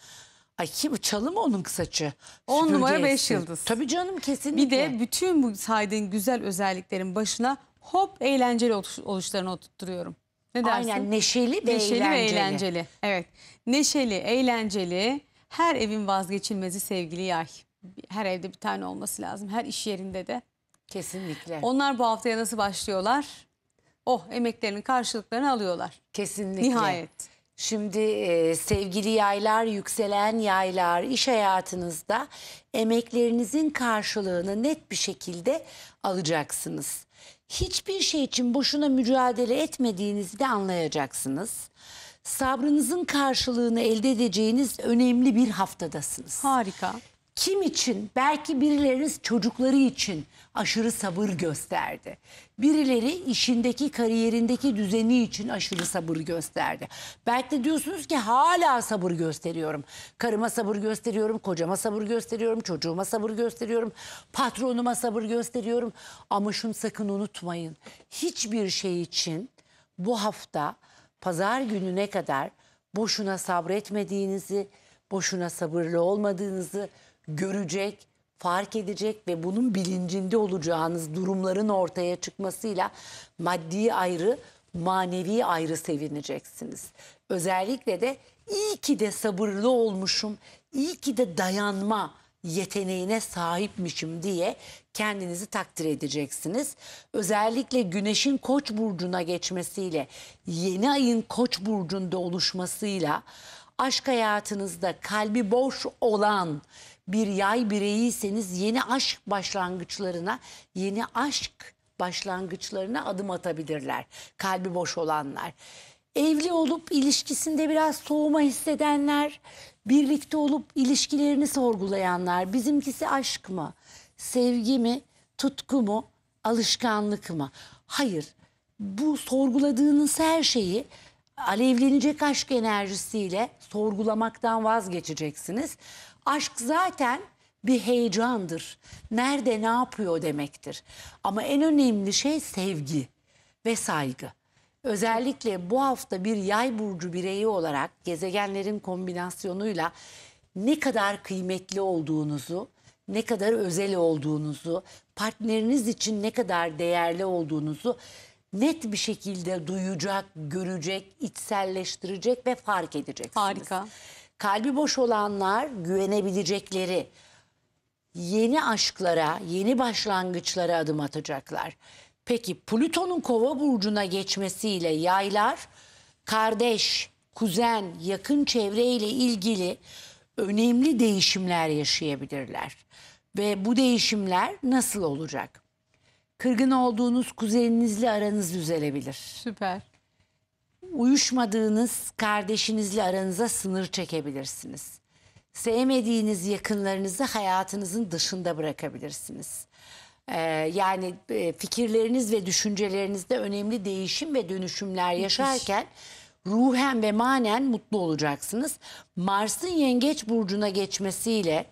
Speaker 2: Ay kim çalı mı onun saçı? 10 numara 5 yıldız. Tabii canım
Speaker 1: kesinlikle. Bir de bütün bu saydığın güzel özelliklerin başına hop eğlenceli oluş, oluşlarını oturtturuyorum. Ne dersin? Aynen neşeli ve neşeli eğlenceli. Ve eğlenceli. Evet. Neşeli, eğlenceli. Her evin vazgeçilmezi sevgili yay. Her evde bir tane olması lazım. Her iş yerinde de.
Speaker 2: Kesinlikle.
Speaker 1: Onlar bu haftaya nasıl başlıyorlar? Oh
Speaker 2: emeklerinin karşılıklarını alıyorlar. Kesinlikle. Nihayet. Şimdi e, sevgili yaylar, yükselen yaylar iş hayatınızda emeklerinizin karşılığını net bir şekilde alacaksınız. Hiçbir şey için boşuna mücadele etmediğinizi de anlayacaksınız. Sabrınızın karşılığını elde edeceğiniz önemli bir haftadasınız. Harika kim için? Belki birileriniz çocukları için aşırı sabır gösterdi. Birileri işindeki, kariyerindeki düzeni için aşırı sabır gösterdi. Belki de diyorsunuz ki hala sabır gösteriyorum. Karıma sabır gösteriyorum, kocama sabır gösteriyorum, çocuğuma sabır gösteriyorum, patronuma sabır gösteriyorum. Ama şunu sakın unutmayın. Hiçbir şey için bu hafta pazar gününe kadar boşuna sabretmediğinizi, boşuna sabırlı olmadığınızı görecek, fark edecek ve bunun bilincinde olacağınız durumların ortaya çıkmasıyla maddi ayrı, manevi ayrı sevineceksiniz. Özellikle de iyi ki de sabırlı olmuşum, iyi ki de dayanma yeteneğine sahipmişim diye kendinizi takdir edeceksiniz. Özellikle güneşin koç burcuna geçmesiyle, yeni ayın koç burcunda oluşmasıyla aşk hayatınızda kalbi boş olan bir yay bireyiyseniz yeni aşk başlangıçlarına, yeni aşk başlangıçlarına adım atabilirler. Kalbi boş olanlar. Evli olup ilişkisinde biraz soğuma hissedenler, birlikte olup ilişkilerini sorgulayanlar. Bizimkisi aşk mı? Sevgi mi? Tutku mu? Alışkanlık mı? Hayır. Bu sorguladığınız her şeyi alevlenecek aşk enerjisiyle sorgulamaktan vazgeçeceksiniz. Aşk zaten bir heyecandır. Nerede ne yapıyor demektir. Ama en önemli şey sevgi ve saygı. Özellikle bu hafta bir yay burcu bireyi olarak gezegenlerin kombinasyonuyla ne kadar kıymetli olduğunuzu, ne kadar özel olduğunuzu, partneriniz için ne kadar değerli olduğunuzu net bir şekilde duyacak, görecek, içselleştirecek ve fark edeceksiniz. Harika. Kalbi boş olanlar güvenebilecekleri yeni aşklara, yeni başlangıçlara adım atacaklar. Peki Plüton'un kova burcuna geçmesiyle yaylar kardeş, kuzen, yakın çevre ile ilgili önemli değişimler yaşayabilirler. Ve bu değişimler nasıl olacak? Kırgın olduğunuz kuzeninizle aranız düzelebilir. Süper uyuşmadığınız kardeşinizle aranıza sınır çekebilirsiniz. Sevmediğiniz yakınlarınızı hayatınızın dışında bırakabilirsiniz. Ee, yani e, fikirleriniz ve düşüncelerinizde önemli değişim ve dönüşümler yaşarken ruhen ve manen mutlu olacaksınız. Mars'ın Yengeç burcuna geçmesiyle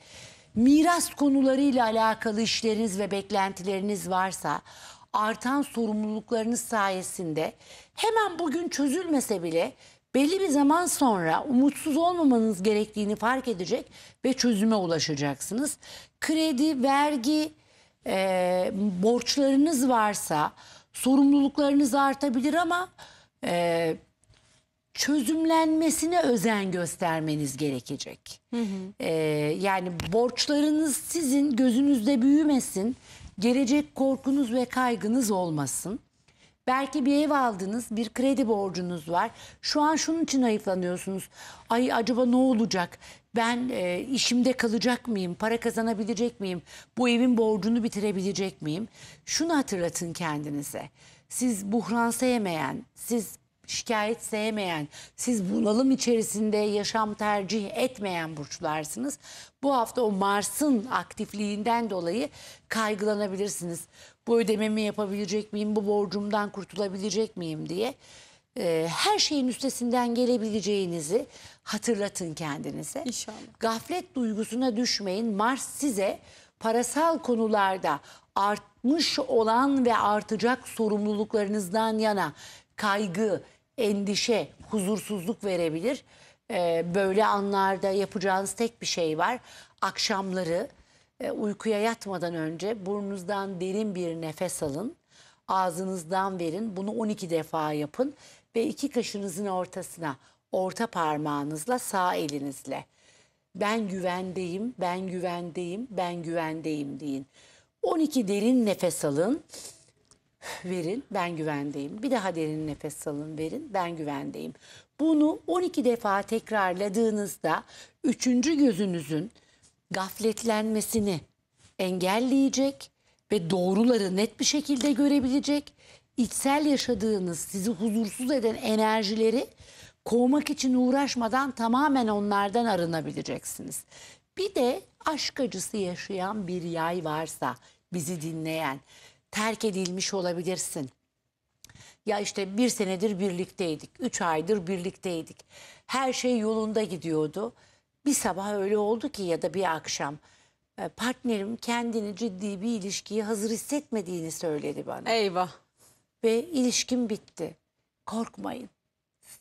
Speaker 2: miras konularıyla alakalı işleriniz ve beklentileriniz varsa artan sorumluluklarınız sayesinde hemen bugün çözülmese bile belli bir zaman sonra umutsuz olmamanız gerektiğini fark edecek ve çözüme ulaşacaksınız. Kredi, vergi, e, borçlarınız varsa sorumluluklarınız artabilir ama e, çözümlenmesine özen göstermeniz gerekecek. Hı hı. E, yani borçlarınız sizin gözünüzde büyümesin Gelecek korkunuz ve kaygınız olmasın. Belki bir ev aldınız, bir kredi borcunuz var. Şu an şunun için ayıflanıyorsunuz. Ay acaba ne olacak? Ben e, işimde kalacak mıyım? Para kazanabilecek miyim? Bu evin borcunu bitirebilecek miyim? Şunu hatırlatın kendinize. Siz buhran sevmeyen, siz şikayet sevmeyen, siz bunalım içerisinde yaşam tercih etmeyen burçlarsınız. Bu hafta o Mars'ın aktifliğinden dolayı kaygılanabilirsiniz. Bu ödememi yapabilecek miyim, bu borcumdan kurtulabilecek miyim diye. Ee, her şeyin üstesinden gelebileceğinizi hatırlatın kendinize. İnşallah. Gaflet duygusuna düşmeyin. Mars size parasal konularda artmış olan ve artacak sorumluluklarınızdan yana kaygı, endişe, huzursuzluk verebilir. E, böyle anlarda yapacağınız tek bir şey var. Akşamları e, uykuya yatmadan önce burnunuzdan derin bir nefes alın. Ağzınızdan verin. Bunu 12 defa yapın ve iki kaşınızın ortasına orta parmağınızla sağ elinizle ben güvendeyim, ben güvendeyim, ben güvendeyim deyin. 12 derin nefes alın verin ben güvendeyim. Bir daha derin nefes alın verin ben güvendeyim. Bunu 12 defa tekrarladığınızda üçüncü gözünüzün gafletlenmesini engelleyecek ve doğruları net bir şekilde görebilecek. içsel yaşadığınız sizi huzursuz eden enerjileri kovmak için uğraşmadan tamamen onlardan arınabileceksiniz. Bir de aşk acısı yaşayan bir yay varsa bizi dinleyen terk edilmiş olabilirsin. Ya işte bir senedir birlikteydik, üç aydır birlikteydik. Her şey yolunda gidiyordu. Bir sabah öyle oldu ki ya da bir akşam e, partnerim kendini ciddi bir ilişkiye hazır hissetmediğini söyledi bana. Eyvah. Ve ilişkim bitti. Korkmayın.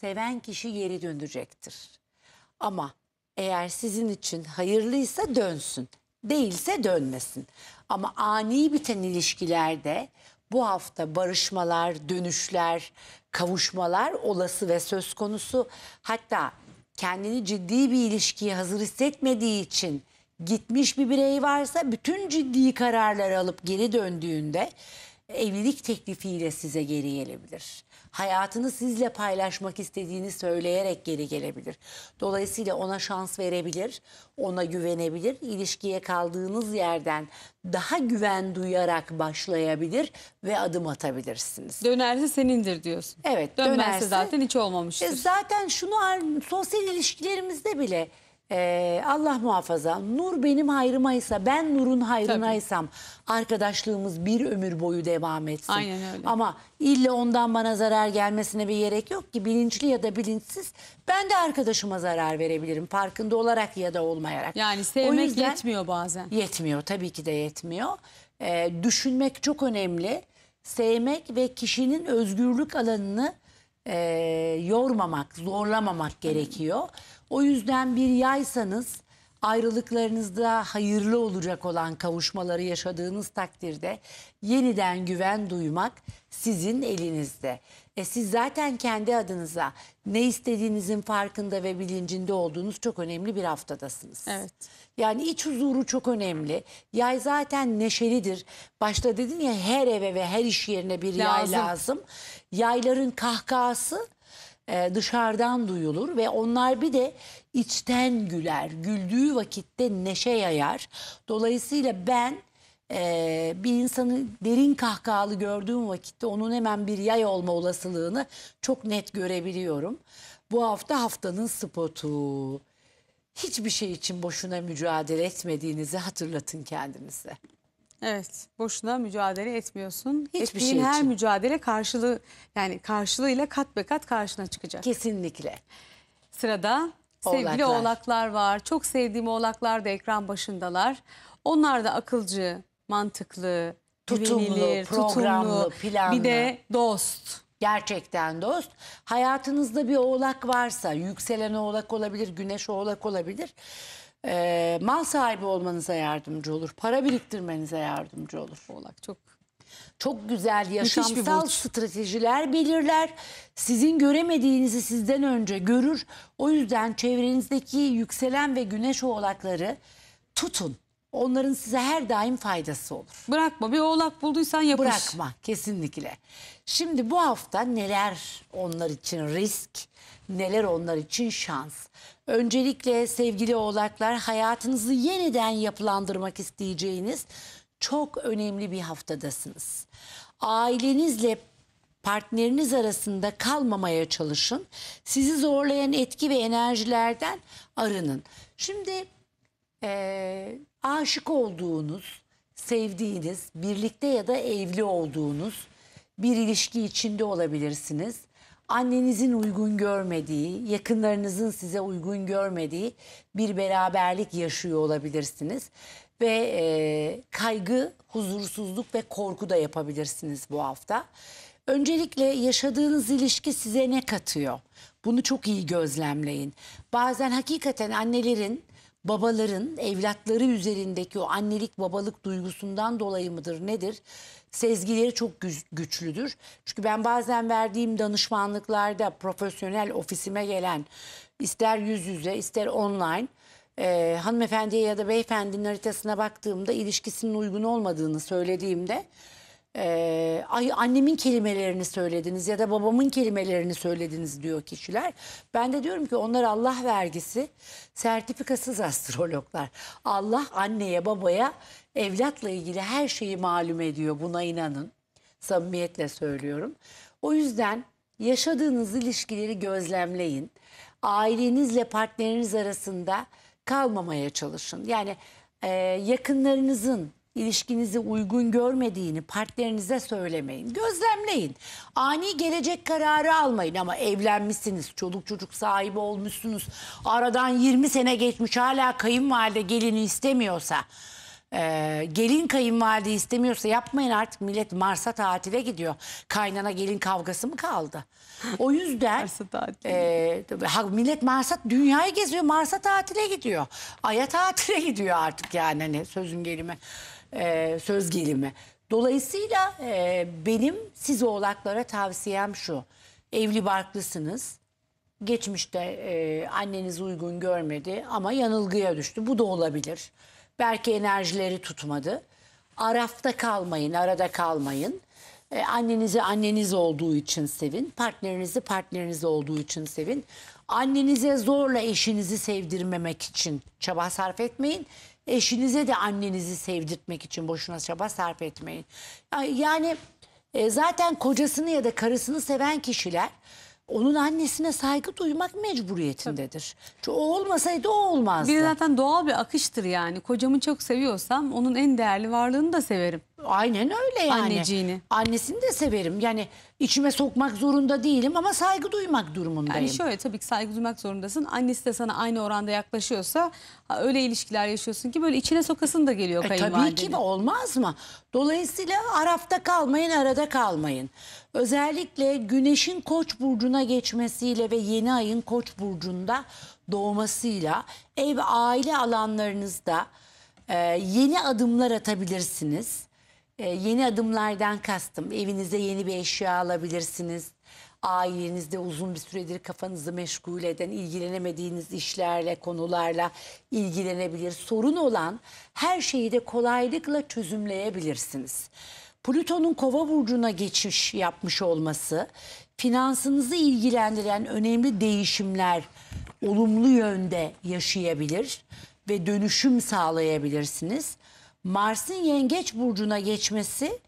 Speaker 2: Seven kişi geri dönecektir. Ama eğer sizin için hayırlıysa dönsün. Değilse dönmesin. Ama ani biten ilişkilerde bu hafta barışmalar, dönüşler, kavuşmalar olası ve söz konusu. Hatta kendini ciddi bir ilişkiye hazır hissetmediği için gitmiş bir birey varsa bütün ciddi kararları alıp geri döndüğünde evlilik teklifiyle size geri gelebilir hayatını sizle paylaşmak istediğini söyleyerek geri gelebilir. Dolayısıyla ona şans verebilir, ona güvenebilir, ilişkiye kaldığınız yerden daha güven duyarak başlayabilir ve adım atabilirsiniz. Dönerse senindir diyorsun. Evet. Dönmezse dönerse zaten hiç olmamıştır. E zaten şunu sosyal ilişkilerimizde bile ee, Allah muhafaza nur benim hayrımaysa ben nurun hayrınaysam arkadaşlığımız bir ömür boyu devam etsin. Aynen öyle. Ama illa ondan bana zarar gelmesine bir gerek yok ki bilinçli ya da bilinçsiz ben de arkadaşıma zarar verebilirim farkında olarak ya da olmayarak. Yani sevmek yüzden- yetmiyor bazen. Yetmiyor tabii ki de yetmiyor. Ee, düşünmek çok önemli. Sevmek ve kişinin özgürlük alanını e, yormamak, zorlamamak gerekiyor. O yüzden bir yaysanız ayrılıklarınızda hayırlı olacak olan kavuşmaları yaşadığınız takdirde yeniden güven duymak sizin elinizde. E siz zaten kendi adınıza ne istediğinizin farkında ve bilincinde olduğunuz çok önemli bir haftadasınız. Evet. Yani iç huzuru çok önemli. Yay zaten neşelidir. Başta dedin ya her eve ve her iş yerine bir lazım. yay lazım. Yayların kahkahası e, dışarıdan duyulur ve onlar bir de içten güler. Güldüğü vakitte neşe yayar. Dolayısıyla ben e, bir insanı derin kahkahalı gördüğüm vakitte onun hemen bir yay olma olasılığını çok net görebiliyorum. Bu hafta haftanın spotu. Hiçbir şey için boşuna mücadele etmediğinizi hatırlatın kendinize.
Speaker 1: Evet, boşuna mücadele etmiyorsun. Hiçbir Ettiğin şey her mücadele karşılığı yani karşılığıyla kat be kat karşına çıkacak. Kesinlikle. Sırada sevgili Oğlaklar. var. Çok sevdiğim oğlaklar da ekran başındalar. Onlar da akılcı, mantıklı, Tutumlu, güvenilir, programlı, planlı. Bir de
Speaker 2: dost. Gerçekten dost. Hayatınızda bir oğlak varsa, yükselen oğlak olabilir, güneş oğlak olabilir e, mal sahibi olmanıza yardımcı olur. Para biriktirmenize yardımcı olur. Oğlak çok çok güzel yaşamsal stratejiler belirler. Sizin göremediğinizi sizden önce görür. O yüzden çevrenizdeki yükselen ve güneş oğlakları tutun. Onların size her daim faydası olur. Bırakma bir oğlak bulduysan yapış. Bırakma kesinlikle. Şimdi bu hafta neler onlar için risk, neler onlar için şans. Öncelikle sevgili oğlaklar hayatınızı yeniden yapılandırmak isteyeceğiniz çok önemli bir haftadasınız. Ailenizle partneriniz arasında kalmamaya çalışın. Sizi zorlayan etki ve enerjilerden arının. Şimdi e, aşık olduğunuz, sevdiğiniz, birlikte ya da evli olduğunuz bir ilişki içinde olabilirsiniz annenizin uygun görmediği, yakınlarınızın size uygun görmediği bir beraberlik yaşıyor olabilirsiniz. Ve e, kaygı, huzursuzluk ve korku da yapabilirsiniz bu hafta. Öncelikle yaşadığınız ilişki size ne katıyor? Bunu çok iyi gözlemleyin. Bazen hakikaten annelerin babaların evlatları üzerindeki o annelik babalık duygusundan dolayı mıdır nedir? sezgileri çok güçlüdür. Çünkü ben bazen verdiğim danışmanlıklarda profesyonel ofisime gelen ister yüz yüze ister online e, hanımefendiye ya da beyefendinin haritasına baktığımda ilişkisinin uygun olmadığını söylediğimde ee, ay annemin kelimelerini söylediniz ya da babamın kelimelerini söylediniz diyor kişiler. Ben de diyorum ki onlar Allah vergisi sertifikasız astrologlar. Allah anneye babaya evlatla ilgili her şeyi malum ediyor buna inanın samimiyetle söylüyorum. O yüzden yaşadığınız ilişkileri gözlemleyin. Ailenizle partneriniz arasında kalmamaya çalışın. Yani e, yakınlarınızın ilişkinizi uygun görmediğini partnerinize söylemeyin. Gözlemleyin. Ani gelecek kararı almayın ama evlenmişsiniz, çoluk çocuk sahibi olmuşsunuz. Aradan 20 sene geçmiş hala kayınvalide gelini istemiyorsa ee, gelin kayınvalide istemiyorsa yapmayın artık millet Mars'a tatile gidiyor. Kaynana gelin kavgası mı kaldı? O yüzden e, millet Mars'a dünyayı geziyor Mars'a tatile gidiyor. Ay'a tatile gidiyor artık yani hani sözün gelimi e, söz gelimi. Dolayısıyla e, benim siz oğlaklara tavsiyem şu. Evli barklısınız. Geçmişte e, anneniz uygun görmedi ama yanılgıya düştü. Bu da olabilir. Belki enerjileri tutmadı. Arafta kalmayın, arada kalmayın. E, annenizi anneniz olduğu için sevin. Partnerinizi partneriniz olduğu için sevin. Annenize zorla eşinizi sevdirmemek için çaba sarf etmeyin. Eşinize de annenizi sevdirtmek için boşuna çaba sarf etmeyin. Yani e, zaten kocasını ya da karısını seven kişiler onun annesine saygı duymak mecburiyetindedir. Çünkü O olmasaydı o
Speaker 1: olmazdı. Bir zaten doğal bir akıştır yani. Kocamı çok seviyorsam onun en değerli varlığını da severim.
Speaker 2: Aynen öyle yani. Anneciğini. Annesini de severim. Yani içime sokmak zorunda değilim ama saygı duymak durumundayım. Yani şöyle
Speaker 1: tabii ki saygı duymak zorundasın. Annesi de sana aynı oranda
Speaker 2: yaklaşıyorsa öyle ilişkiler yaşıyorsun ki böyle içine sokasın da geliyor e, kayınvalideni. Tabii ki olmaz mı? Dolayısıyla arafta kalmayın, arada kalmayın. Özellikle güneşin koç burcuna geçmesiyle ve yeni ayın koç burcunda doğmasıyla ev aile alanlarınızda e, yeni adımlar atabilirsiniz ee, yeni adımlardan kastım evinize yeni bir eşya alabilirsiniz. Ailenizde uzun bir süredir kafanızı meşgul eden, ilgilenemediğiniz işlerle, konularla ilgilenebilir. Sorun olan her şeyi de kolaylıkla çözümleyebilirsiniz. Plüton'un kova burcuna geçiş yapmış olması finansınızı ilgilendiren önemli değişimler olumlu yönde yaşayabilir ve dönüşüm sağlayabilirsiniz. Mars'ın yengeç burcuna geçmesi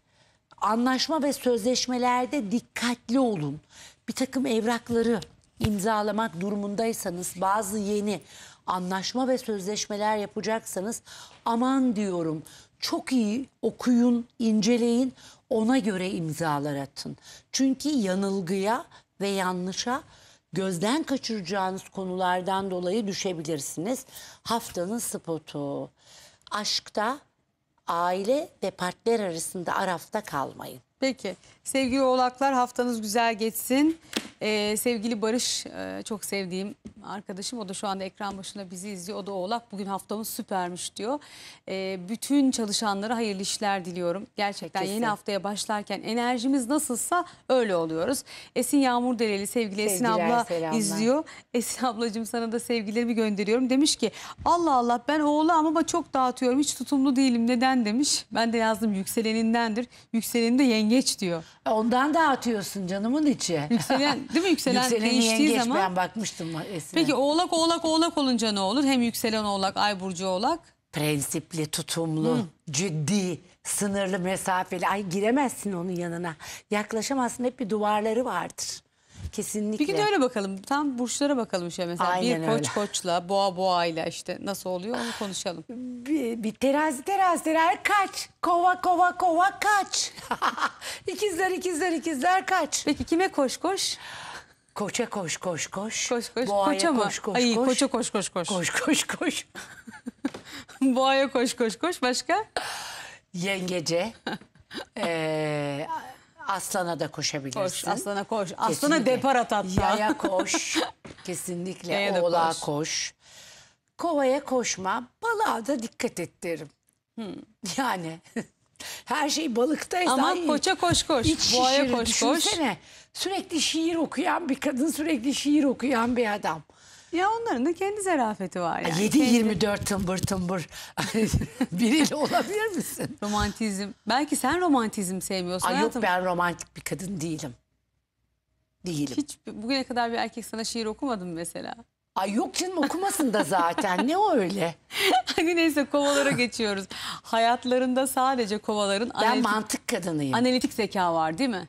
Speaker 2: anlaşma ve sözleşmelerde dikkatli olun. Bir takım evrakları imzalamak durumundaysanız bazı yeni anlaşma ve sözleşmeler yapacaksanız aman diyorum çok iyi okuyun, inceleyin, ona göre imzalar atın. Çünkü yanılgıya ve yanlışa gözden kaçıracağınız konulardan dolayı düşebilirsiniz. Haftanın spotu. Aşkta aile ve partner arasında arafta kalmayın. Peki sevgili oğlaklar haftanız güzel geçsin.
Speaker 1: Ee, sevgili Barış e, çok sevdiğim arkadaşım o da şu anda ekran başında bizi izliyor. O da oğlak bugün haftamız süpermiş diyor. Ee, bütün çalışanlara hayırlı işler diliyorum. Gerçekten Kesin. yeni haftaya başlarken enerjimiz nasılsa öyle oluyoruz. Esin Yağmur Dereli sevgili Esin abla selamlar. izliyor. Esin ablacığım sana da sevgilerimi gönderiyorum. Demiş ki Allah Allah ben oğlağım ama çok dağıtıyorum hiç tutumlu değilim neden demiş. Ben de yazdım yükselenindendir. Yükseleni de yengeç diyor. Ondan dağıtıyorsun canımın içi. Yükselen Değil mi yükselen Yükseleni değiştiği yengeç, zaman? ben
Speaker 2: bakmıştım eskiden. Peki
Speaker 1: oğlak oğlak oğlak olunca ne olur? Hem
Speaker 2: yükselen oğlak ay burcu oğlak. Prensipli, tutumlu, Hı. ciddi, sınırlı, mesafeli. Ay giremezsin onun yanına. Yaklaşamazsın hep bir duvarları vardır. Kesinlikle. Bir gün öyle
Speaker 1: bakalım. Tam burçlara bakalım şey
Speaker 2: mesela. Aynen bir koç öyle. koçla, boğa boğa
Speaker 1: ile işte nasıl oluyor onu konuşalım.
Speaker 2: Bir, bir terazi terazi terazi kaç. Kova kova kova kaç. ikizler ikizler ikizler kaç. Peki kime koş koş? Koça koş koş koş. Koş koş. Boğaya koça mı? koş koş Ay, koş. Koça koş koş koş. Koş koş koş. Boğaya koş koş koş. Başka? Yengece. ee, aslana da koşabilirsin. Koş, aslana koş. Kesinlikle. Aslana depar at hatta. Yaya koş. Kesinlikle. Yaya Oğlağa koş. koş. Kovaya koşma. Balığa da dikkat et Hmm. Yani her şey balıktaysa. Ama ay, koça koş koş. İç Boğaya koş düşünsene. koş. Sürekli şiir okuyan bir kadın, sürekli şiir okuyan bir adam. Ya onların da kendi zarafeti var yani. 7-24 tımbır tımbır biriyle olabilir misin? Romantizm.
Speaker 1: Belki sen romantizm sevmiyorsun Ay hayatım. yok ben romantik bir kadın değilim. Değilim. Hiç bugüne kadar bir erkek sana şiir okumadı mı mesela? Ay
Speaker 2: yok canım okumasın da zaten. ne o öyle? Hadi
Speaker 1: neyse kovalara geçiyoruz. Hayatlarında sadece kovaların...
Speaker 2: Ben analitik, mantık kadınıyım.
Speaker 1: Analitik zeka var değil mi?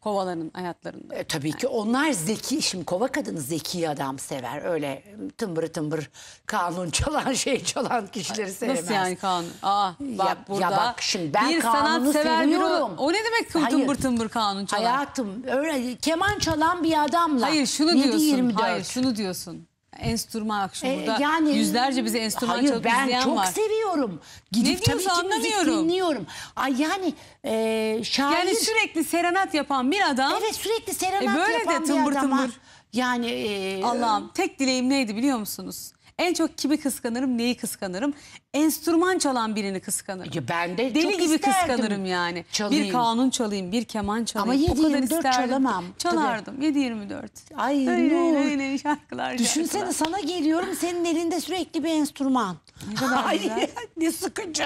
Speaker 1: kovaların hayatlarında. E,
Speaker 2: tabii ki onlar zeki, şimdi kova kadını zeki adam sever. Öyle tımbır tımbır kanun çalan şey çalan kişileri sevmez. Nasıl yani
Speaker 1: kanun? Aa bak ya, burada. Ya bak şimdi ben bir kanunu sever seviyorum. o, o ne
Speaker 2: demek tımbır Hayır. tımbır kanun çalan? Hayatım öyle keman çalan bir adamla. Hayır şunu diyorsun. 24. Hayır
Speaker 1: şunu diyorsun
Speaker 2: enstrüman akşamı. E, Burada yani, yüzlerce bize enstrüman hayır, çalıp izleyen var. Hayır ben çok seviyorum. Gidip ne tabii ki anlamıyorum. dinliyorum. Ay yani e, şair... Yani sürekli serenat yapan bir adam. Evet sürekli serenat e, böyle yapan de tımbır bir adam. Tımbır.
Speaker 1: Yani... E, Allah'ım tek dileğim neydi biliyor musunuz? En çok kimi kıskanırım, neyi kıskanırım? enstrüman çalan birini kıskanırım. Ya ben de Deli çok gibi isterdim. kıskanırım yani. Çalayım. Bir kanun çalayım, bir keman çalayım. Ama 7-24 çalamam. Çalardım 7-24. Ay öyle, Nur. Öyle şarkılar. Düşünsene şarkılar. sana geliyorum senin elinde sürekli bir enstrüman. Ne kadar Ay, ne sıkıcı.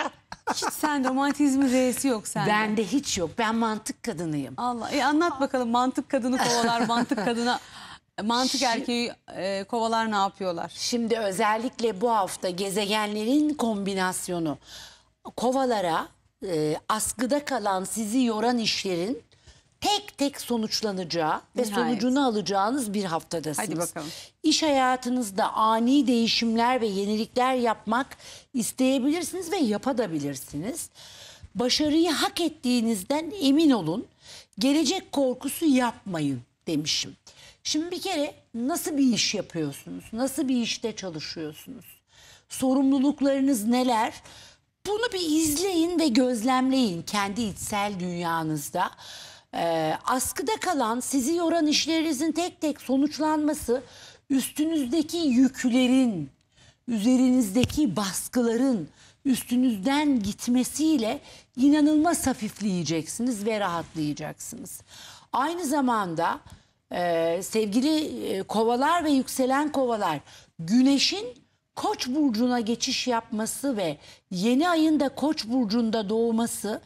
Speaker 1: Hiç sen romantizmi R'si yok sende. Bende hiç yok. Ben mantık kadınıyım. Allah. E anlat bakalım mantık kadını kovalar,
Speaker 2: mantık kadına Mantık erkeği e, kovalar ne yapıyorlar? Şimdi özellikle bu hafta gezegenlerin kombinasyonu kovalara e, askıda kalan sizi yoran işlerin tek tek sonuçlanacağı Nihayet. ve sonucunu alacağınız bir haftadasınız. Hadi bakalım. İş hayatınızda ani değişimler ve yenilikler yapmak isteyebilirsiniz ve yapabilirsiniz. Başarıyı hak ettiğinizden emin olun. Gelecek korkusu yapmayın demişim. Şimdi bir kere nasıl bir iş yapıyorsunuz? Nasıl bir işte çalışıyorsunuz? Sorumluluklarınız neler? Bunu bir izleyin ve gözlemleyin kendi içsel dünyanızda. Ee, askıda kalan sizi yoran işlerinizin tek tek sonuçlanması üstünüzdeki yüklerin, üzerinizdeki baskıların üstünüzden gitmesiyle inanılmaz hafifleyeceksiniz ve rahatlayacaksınız. Aynı zamanda ee, sevgili e, kovalar ve yükselen kovalar güneşin koç burcuna geçiş yapması ve yeni ayın da koç burcunda doğması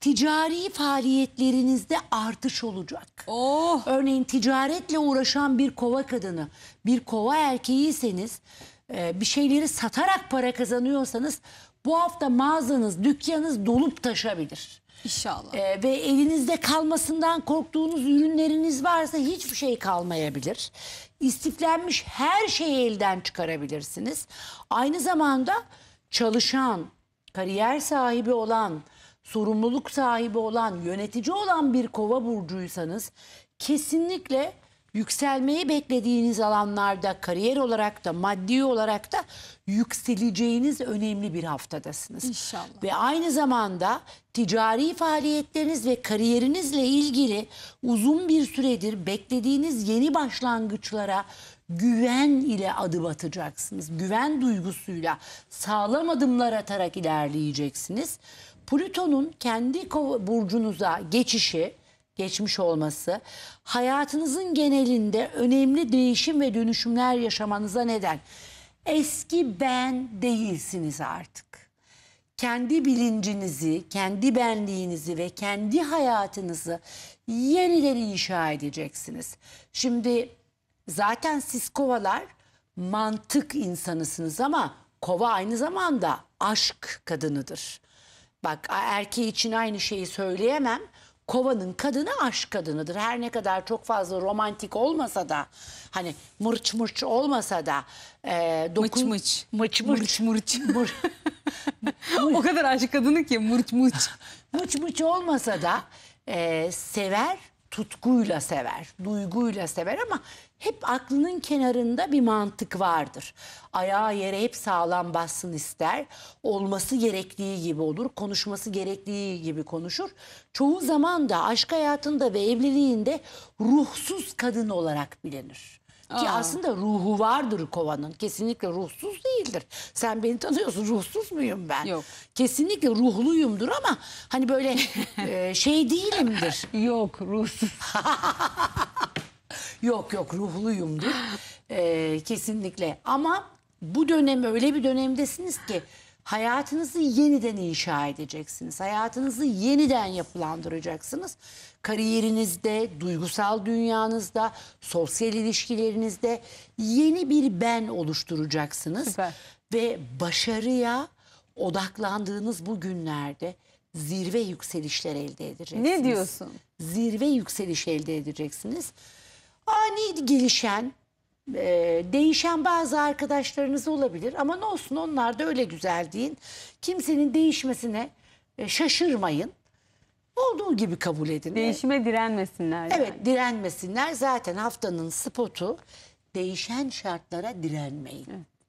Speaker 2: ticari faaliyetlerinizde artış olacak. Oh. Örneğin ticaretle uğraşan bir kova kadını, bir kova erkeğiyseniz e, bir şeyleri satarak para kazanıyorsanız bu hafta mağazanız, dükkanınız dolup taşabilir. İnşallah. Ee, ve elinizde kalmasından korktuğunuz ürünleriniz varsa hiçbir şey kalmayabilir. İstiflenmiş her şeyi elden çıkarabilirsiniz. Aynı zamanda çalışan, kariyer sahibi olan, sorumluluk sahibi olan, yönetici olan bir kova burcuysanız kesinlikle yükselmeyi beklediğiniz alanlarda kariyer olarak da maddi olarak da yükseleceğiniz önemli bir haftadasınız. İnşallah. Ve aynı zamanda ticari faaliyetleriniz ve kariyerinizle ilgili uzun bir süredir beklediğiniz yeni başlangıçlara güven ile adım atacaksınız. Güven duygusuyla sağlam adımlar atarak ilerleyeceksiniz. Plüton'un kendi burcunuza geçişi geçmiş olması hayatınızın genelinde önemli değişim ve dönüşümler yaşamanıza neden. Eski ben değilsiniz artık. Kendi bilincinizi, kendi benliğinizi ve kendi hayatınızı yeniden inşa edeceksiniz. Şimdi zaten siz kovalar mantık insanısınız ama kova aynı zamanda aşk kadınıdır. Bak erkeği için aynı şeyi söyleyemem kovanın kadını aşk kadınıdır. Her ne kadar çok fazla romantik olmasa da hani mırç mırç olmasa da e, dokun... Mıç mıç. Mıç mıç. Mırç mırç. o kadar aşk kadını ki mırç mırç. mıç mıç olmasa da e, sever tutkuyla sever, duyguyla sever ama hep aklının kenarında bir mantık vardır. Ayağı yere hep sağlam bassın ister. Olması gerektiği gibi olur, konuşması gerektiği gibi konuşur. Çoğu zaman da aşk hayatında ve evliliğinde ruhsuz kadın olarak bilinir. Ki Aa. aslında ruhu vardır kovanın. Kesinlikle ruhsuz değildir. Sen beni tanıyorsun ruhsuz muyum ben? Yok. Kesinlikle ruhluyumdur ama hani böyle e, şey değilimdir. Yok ruhsuz. yok yok ruhluyumdur. E, kesinlikle ama bu dönem öyle bir dönemdesiniz ki hayatınızı yeniden inşa edeceksiniz. Hayatınızı yeniden yapılandıracaksınız kariyerinizde, duygusal dünyanızda, sosyal ilişkilerinizde yeni bir ben oluşturacaksınız. Süper. Ve başarıya odaklandığınız bu günlerde zirve yükselişler elde edeceksiniz. Ne diyorsun? Zirve yükseliş elde edeceksiniz. Ani gelişen, e, değişen bazı arkadaşlarınız olabilir ama ne olsun onlar da öyle güzel deyin. Kimsenin değişmesine e, şaşırmayın olduğu gibi kabul edin. Değişime direnmesinler. Evet yani. direnmesinler. Zaten haftanın spotu değişen şartlara direnmeyin.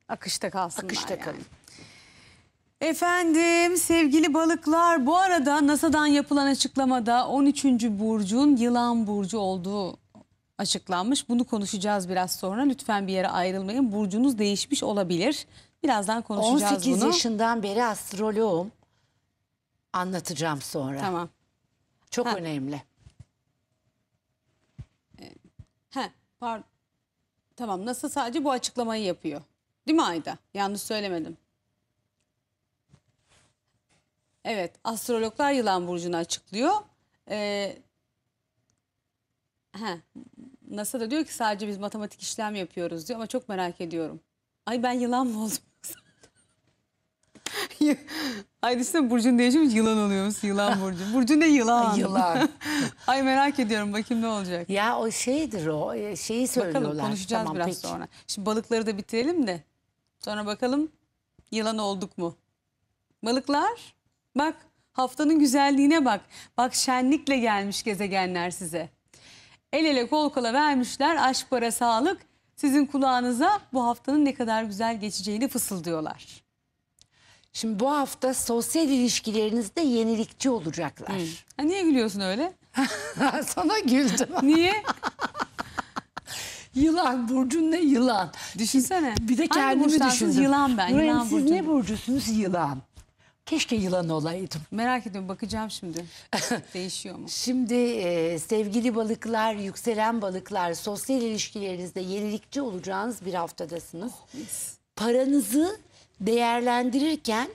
Speaker 2: Akışta kalsınlar. Akışta yani. kalın.
Speaker 1: Efendim sevgili balıklar bu arada NASA'dan yapılan açıklamada 13. burcun yılan burcu olduğu açıklanmış. Bunu konuşacağız biraz sonra. Lütfen bir yere ayrılmayın. Burcunuz değişmiş olabilir.
Speaker 2: Birazdan konuşacağız 18 bunu. 18 yaşından beri astroloğum. Anlatacağım sonra. Tamam. Çok ha. önemli. Ee,
Speaker 1: ha, pardon. Tamam NASA sadece bu açıklamayı yapıyor. Değil mi Ayda? Yanlış söylemedim. Evet astrologlar yılan burcunu açıklıyor. Ee, he, NASA da diyor ki sadece biz matematik işlem yapıyoruz diyor ama çok merak ediyorum. Ay ben yılan mı oldum? Ay düşünsene Burcu'nun değişmiş yılan oluyoruz. Yılan Burcu. Burcu ne yılan? yılan. Ay merak ediyorum bakayım ne olacak. Ya o şeydir o e, şeyi söylüyorlar. Bakalım konuşacağız Tamam, biraz peki. sonra. Şimdi balıkları da bitirelim de. Sonra bakalım yılan olduk mu? Balıklar bak haftanın güzelliğine bak. Bak şenlikle gelmiş gezegenler size. El ele kol kola vermişler aşk para sağlık. Sizin kulağınıza bu haftanın ne kadar güzel geçeceğini
Speaker 2: fısıldıyorlar. Şimdi bu hafta sosyal ilişkilerinizde yenilikçi olacaklar. Ha, niye gülüyorsun öyle? Sana güldüm. Niye?
Speaker 1: yılan burcun ne yılan? Düşünsene. Bir de Hangi kendimi düşündüm. Yılan ben, Nurhan, yılan siz burcuyum. ne
Speaker 2: burcusunuz yılan? Keşke yılan olaydım. Merak ediyorum bakacağım şimdi. Değişiyor mu? Şimdi e, sevgili balıklar, yükselen balıklar, sosyal ilişkilerinizde yenilikçi olacağınız bir haftadasınız. Oh, Paranızı değerlendirirken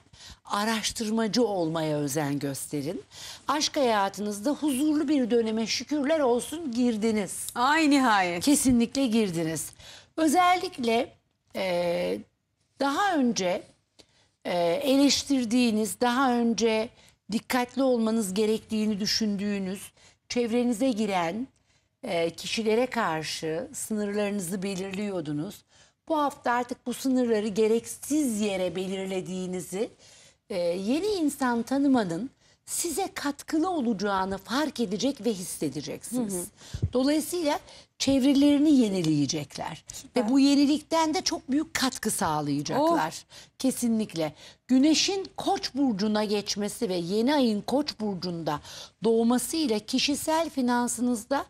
Speaker 2: araştırmacı olmaya özen gösterin. Aşk hayatınızda huzurlu bir döneme şükürler olsun girdiniz. Ay nihayet. Kesinlikle girdiniz. Özellikle e, daha önce e, eleştirdiğiniz, daha önce dikkatli olmanız gerektiğini düşündüğünüz, çevrenize giren e, kişilere karşı sınırlarınızı belirliyordunuz bu hafta artık bu sınırları gereksiz yere belirlediğinizi, e, yeni insan tanımanın size katkılı olacağını fark edecek ve hissedeceksiniz. Hı hı. Dolayısıyla çevrelerini yenileyecekler Süper. ve bu yenilikten de çok büyük katkı sağlayacaklar. Oh. Kesinlikle. Güneşin Koç burcuna geçmesi ve yeni ayın Koç burcunda doğmasıyla kişisel finansınızda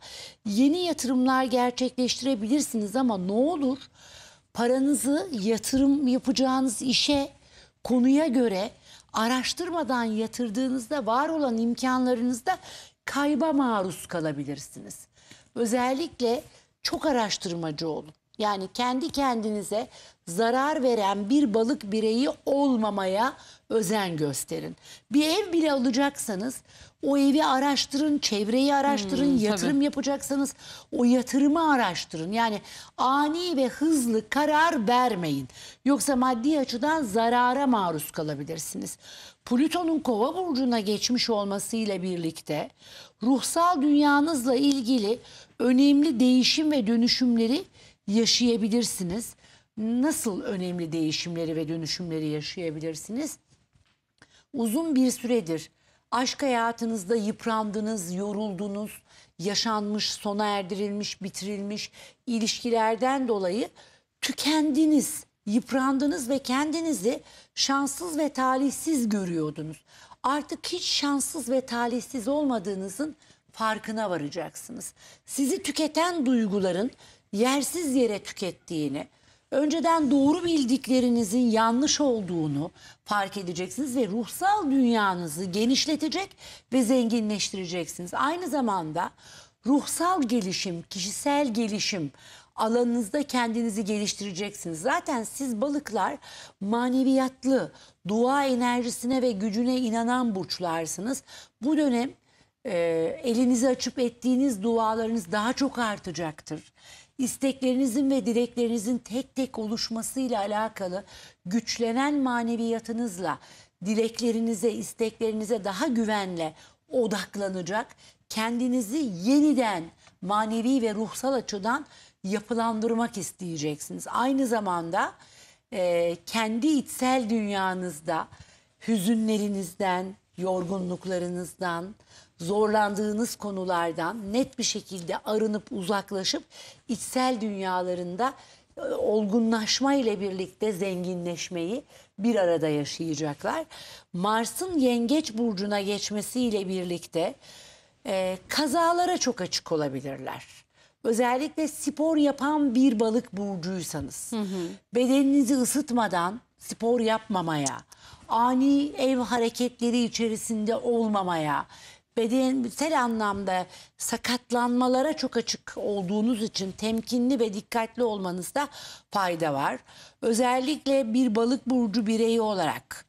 Speaker 2: yeni yatırımlar gerçekleştirebilirsiniz ama ne olur paranızı yatırım yapacağınız işe konuya göre araştırmadan yatırdığınızda var olan imkanlarınızda kayba maruz kalabilirsiniz. Özellikle çok araştırmacı olun. Yani kendi kendinize zarar veren bir balık bireyi olmamaya özen gösterin. Bir ev bile alacaksanız o evi araştırın, çevreyi araştırın, Hmm, yatırım tabii. yapacaksanız o yatırımı araştırın. Yani ani ve hızlı karar vermeyin. Yoksa maddi açıdan zarara maruz kalabilirsiniz. Plüton'un kova burcuna geçmiş olmasıyla birlikte ruhsal dünyanızla ilgili önemli değişim ve dönüşümleri yaşayabilirsiniz. Nasıl önemli değişimleri ve dönüşümleri yaşayabilirsiniz? uzun bir süredir Aşk hayatınızda yıprandınız, yoruldunuz, yaşanmış, sona erdirilmiş, bitirilmiş ilişkilerden dolayı tükendiniz, yıprandınız ve kendinizi şanssız ve talihsiz görüyordunuz. Artık hiç şanssız ve talihsiz olmadığınızın farkına varacaksınız. Sizi tüketen duyguların yersiz yere tükettiğini, önceden doğru bildiklerinizin yanlış olduğunu fark edeceksiniz ve ruhsal dünyanızı genişletecek ve zenginleştireceksiniz. Aynı zamanda ruhsal gelişim, kişisel gelişim alanınızda kendinizi geliştireceksiniz. Zaten siz balıklar maneviyatlı, dua enerjisine ve gücüne inanan burçlarsınız. Bu dönem e, elinizi açıp ettiğiniz dualarınız daha çok artacaktır isteklerinizin ve dileklerinizin tek tek oluşmasıyla alakalı güçlenen maneviyatınızla dileklerinize, isteklerinize daha güvenle odaklanacak, kendinizi yeniden manevi ve ruhsal açıdan yapılandırmak isteyeceksiniz. Aynı zamanda e, kendi içsel dünyanızda hüzünlerinizden, yorgunluklarınızdan, zorlandığınız konulardan net bir şekilde arınıp uzaklaşıp içsel dünyalarında e, olgunlaşma ile birlikte zenginleşmeyi bir arada yaşayacaklar. Mars'ın yengeç burcuna geçmesiyle birlikte e, kazalara çok açık olabilirler. Özellikle spor yapan bir balık burcuysanız, hı hı. bedeninizi ısıtmadan spor yapmamaya, ani ev hareketleri içerisinde olmamaya, bedensel anlamda sakatlanmalara çok açık olduğunuz için temkinli ve dikkatli olmanızda fayda var. Özellikle bir balık burcu bireyi olarak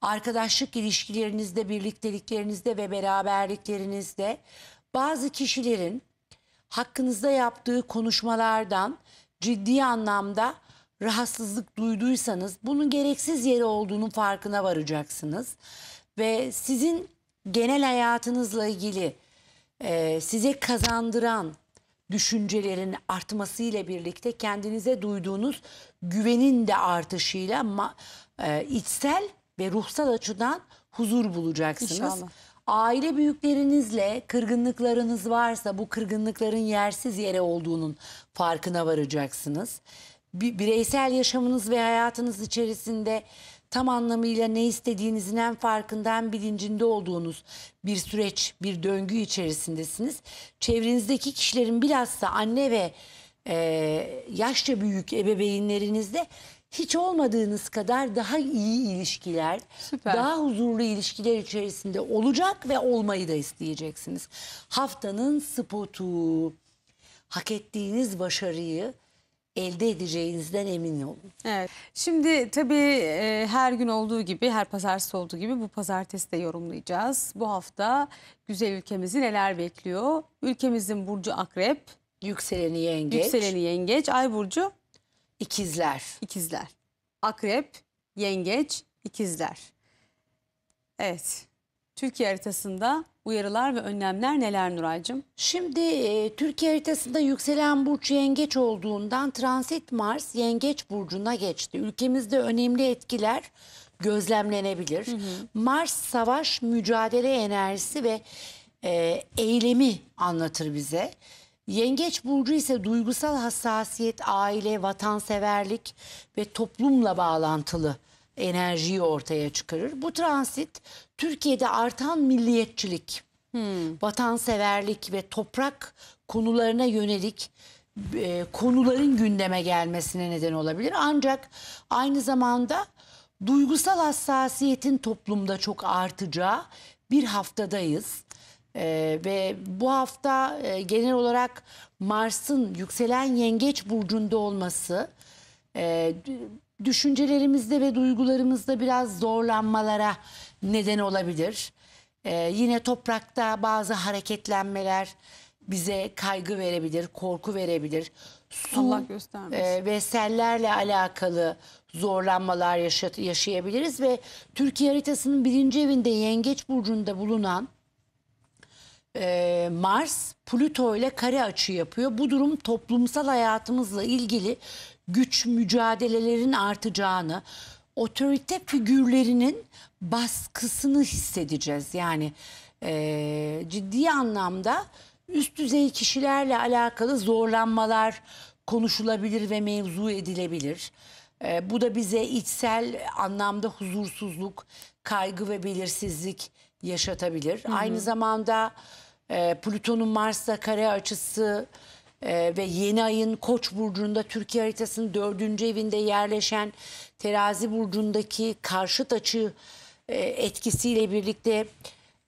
Speaker 2: arkadaşlık ilişkilerinizde, birlikteliklerinizde ve beraberliklerinizde bazı kişilerin hakkınızda yaptığı konuşmalardan ciddi anlamda rahatsızlık duyduysanız bunun gereksiz yere olduğunun farkına varacaksınız ve sizin genel hayatınızla ilgili e, size kazandıran düşüncelerin artmasıyla birlikte kendinize duyduğunuz güvenin de artışıyla ma, e, içsel ve ruhsal açıdan huzur bulacaksınız. İnşallah. Aile büyüklerinizle kırgınlıklarınız varsa bu kırgınlıkların yersiz yere olduğunun farkına varacaksınız. Bireysel yaşamınız ve hayatınız içerisinde tam anlamıyla ne istediğinizin en farkından bilincinde olduğunuz bir süreç, bir döngü içerisindesiniz. Çevrenizdeki kişilerin bilhassa anne ve e, yaşça büyük ebeveynlerinizde hiç olmadığınız kadar daha iyi ilişkiler, Süper. daha huzurlu ilişkiler içerisinde olacak ve olmayı da isteyeceksiniz. Haftanın spotu, hak ettiğiniz başarıyı, elde edeceğinizden emin olun. Evet. Şimdi tabii
Speaker 1: e, her gün olduğu gibi, her pazartesi olduğu gibi bu pazartesi de yorumlayacağız. Bu hafta güzel ülkemizi neler bekliyor? Ülkemizin burcu Akrep, Yükseleni yengeç, yükseleni yengeç, ay burcu İkizler. İkizler. Akrep, yengeç, İkizler. Evet. Türkiye haritasında uyarılar ve önlemler neler Nuraycığım?
Speaker 2: Şimdi e, Türkiye haritasında yükselen burç yengeç olduğundan transit Mars yengeç burcuna geçti. Ülkemizde önemli etkiler gözlemlenebilir. Hı hı. Mars savaş, mücadele enerjisi ve e, eylemi anlatır bize. Yengeç burcu ise duygusal hassasiyet, aile, vatanseverlik ve toplumla bağlantılı enerjiyi ortaya çıkarır. Bu transit Türkiye'de artan milliyetçilik, hmm. vatanseverlik ve toprak konularına yönelik e, konuların gündeme gelmesine neden olabilir. Ancak aynı zamanda duygusal hassasiyetin toplumda çok artacağı bir haftadayız. Ee, ve bu hafta e, genel olarak Mars'ın yükselen yengeç burcunda olması e, düşüncelerimizde ve duygularımızda biraz zorlanmalara neden olabilir. Ee, yine toprakta bazı hareketlenmeler bize kaygı verebilir, korku verebilir. Su Allah e, ve sellerle alakalı zorlanmalar yaşa- yaşayabiliriz ve Türkiye haritasının birinci evinde Yengeç Burcu'nda bulunan e, Mars Plüto ile kare açı yapıyor. Bu durum toplumsal hayatımızla ilgili güç mücadelelerin artacağını, otorite figürlerinin baskısını hissedeceğiz. Yani e, ciddi anlamda üst düzey kişilerle alakalı zorlanmalar konuşulabilir ve mevzu edilebilir. E, bu da bize içsel anlamda huzursuzluk, kaygı ve belirsizlik yaşatabilir. Hı hı. Aynı zamanda e, Plüton'un Mars'la kare açısı ee, ve yeni ayın Koç burcunda Türkiye haritasının dördüncü evinde yerleşen Terazi burcundaki karşıt açı e, etkisiyle birlikte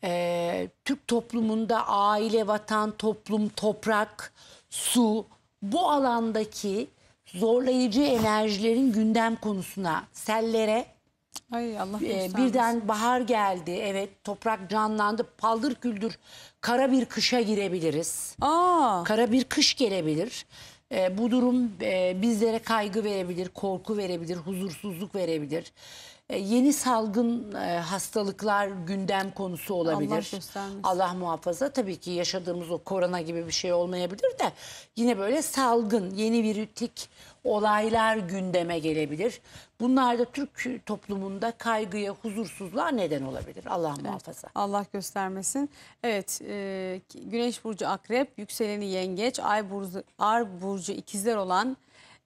Speaker 2: e, Türk toplumunda aile, vatan, toplum, toprak, su bu alandaki zorlayıcı enerjilerin gündem konusuna, sellere Ay Allah ee, birden bahar geldi. Evet toprak canlandı. Paldır küldür kara bir kışa girebiliriz. Aa. Kara bir kış gelebilir. Ee, bu durum e, bizlere kaygı verebilir, korku verebilir, huzursuzluk verebilir. Ee, yeni salgın e, hastalıklar gündem konusu olabilir. Allah, Allah muhafaza tabii ki yaşadığımız o korona gibi bir şey olmayabilir de yine böyle salgın, yeni virütik olaylar gündeme gelebilir. Bunlar da Türk toplumunda kaygıya, huzursuzluğa neden olabilir. Allah evet. muhafaza. Allah göstermesin.
Speaker 1: Evet, e, Güneş burcu Akrep, yükseleni Yengeç, Ay burcu, Ar burcu ikizler olan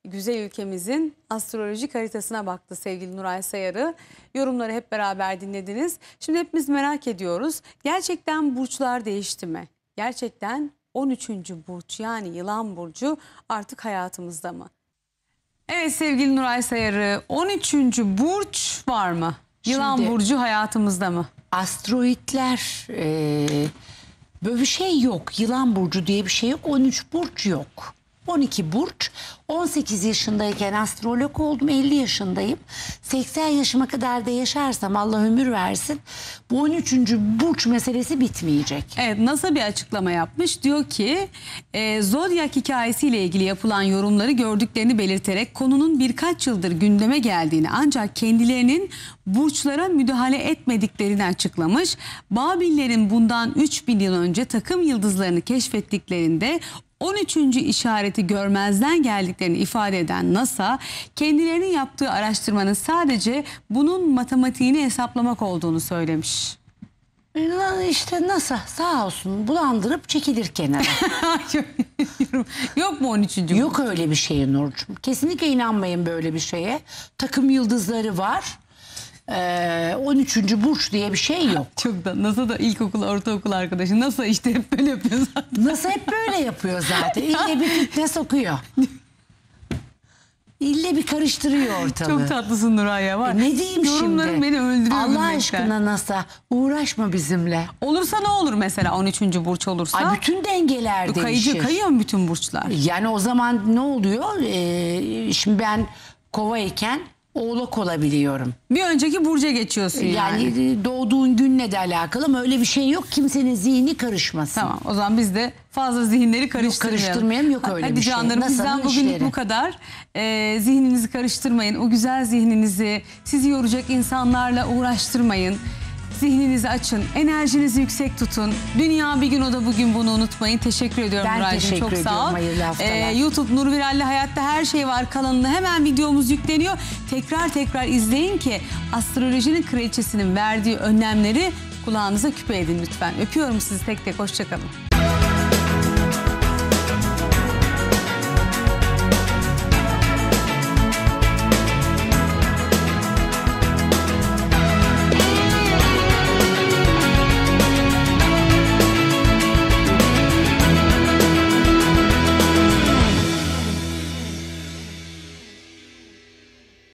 Speaker 1: güzel ülkemizin astrolojik haritasına baktı sevgili Nuray Sayarı. Yorumları hep beraber dinlediniz. Şimdi hepimiz merak ediyoruz. Gerçekten burçlar değişti mi? Gerçekten 13. burç yani yılan burcu artık hayatımızda mı? Evet sevgili Nuray Sayarı 13. burç
Speaker 2: var mı? Yılan Şimdi- burcu hayatımızda mı? Asteroidler e, böyle bir şey yok. Yılan burcu diye bir şey yok. 13 burç yok. 12 burç. 18 yaşındayken astrolog oldum. 50 yaşındayım. 80 yaşıma kadar da yaşarsam Allah ömür versin. Bu 13. burç meselesi bitmeyecek.
Speaker 1: Evet NASA bir açıklama yapmış. Diyor ki e, Zodyak hikayesiyle ilgili yapılan yorumları gördüklerini belirterek konunun birkaç yıldır gündeme geldiğini ancak kendilerinin burçlara müdahale etmediklerini açıklamış. Babillerin bundan 3000 yıl önce takım yıldızlarını keşfettiklerinde 13. işareti görmezden geldiklerini ifade eden NASA, kendilerinin yaptığı araştırmanın sadece bunun matematiğini hesaplamak olduğunu söylemiş.
Speaker 2: İşte NASA sağ olsun bulandırıp çekilir kenara. Yok mu 13. Yok öyle bir şey Nurcuğum. Kesinlikle inanmayın böyle bir şeye. Takım yıldızları var e, ee, 13. burç diye bir şey yok. Çok da nasıl da ilkokul, ortaokul arkadaşı nasıl işte hep böyle yapıyor zaten. Nasıl hep böyle yapıyor zaten. İlle bir fitne sokuyor. İlle bir karıştırıyor ortalığı. Çok tatlısın Nuray ya var. E, ne diyeyim Yorumların şimdi? beni öldürüyor. Allah aşkına NASA uğraşma bizimle.
Speaker 1: Olursa ne olur mesela 13. burç olursa? Ay bütün dengeler değişir. Kayıcı kayıyor
Speaker 2: mu bütün burçlar? Yani o zaman ne oluyor? Ee, şimdi ben kova iken oğlak olabiliyorum. Bir önceki burca geçiyorsun yani. Yani, e, doğduğun günle de alakalı ama öyle bir şey yok. Kimsenin zihni karışmasın. Tamam o zaman biz de fazla zihinleri karıştırmayalım. Yok karıştırmayalım, yok öyle Hadi bir şey. canlarım Nasıl bizden bugün bu
Speaker 1: kadar. Ee, zihninizi karıştırmayın. O güzel zihninizi sizi yoracak insanlarla uğraştırmayın zihninizi açın, enerjinizi yüksek tutun. Dünya bir gün o da bugün bunu unutmayın. Teşekkür ediyorum ben Nuray'cığım. Teşekkür Çok sağ ol. Ee, YouTube Nur Viral'le Hayatta Her Şey Var kanalında hemen videomuz yükleniyor. Tekrar tekrar izleyin ki astrolojinin kraliçesinin verdiği önlemleri kulağınıza küpe edin lütfen. Öpüyorum sizi tek tek. Hoşçakalın.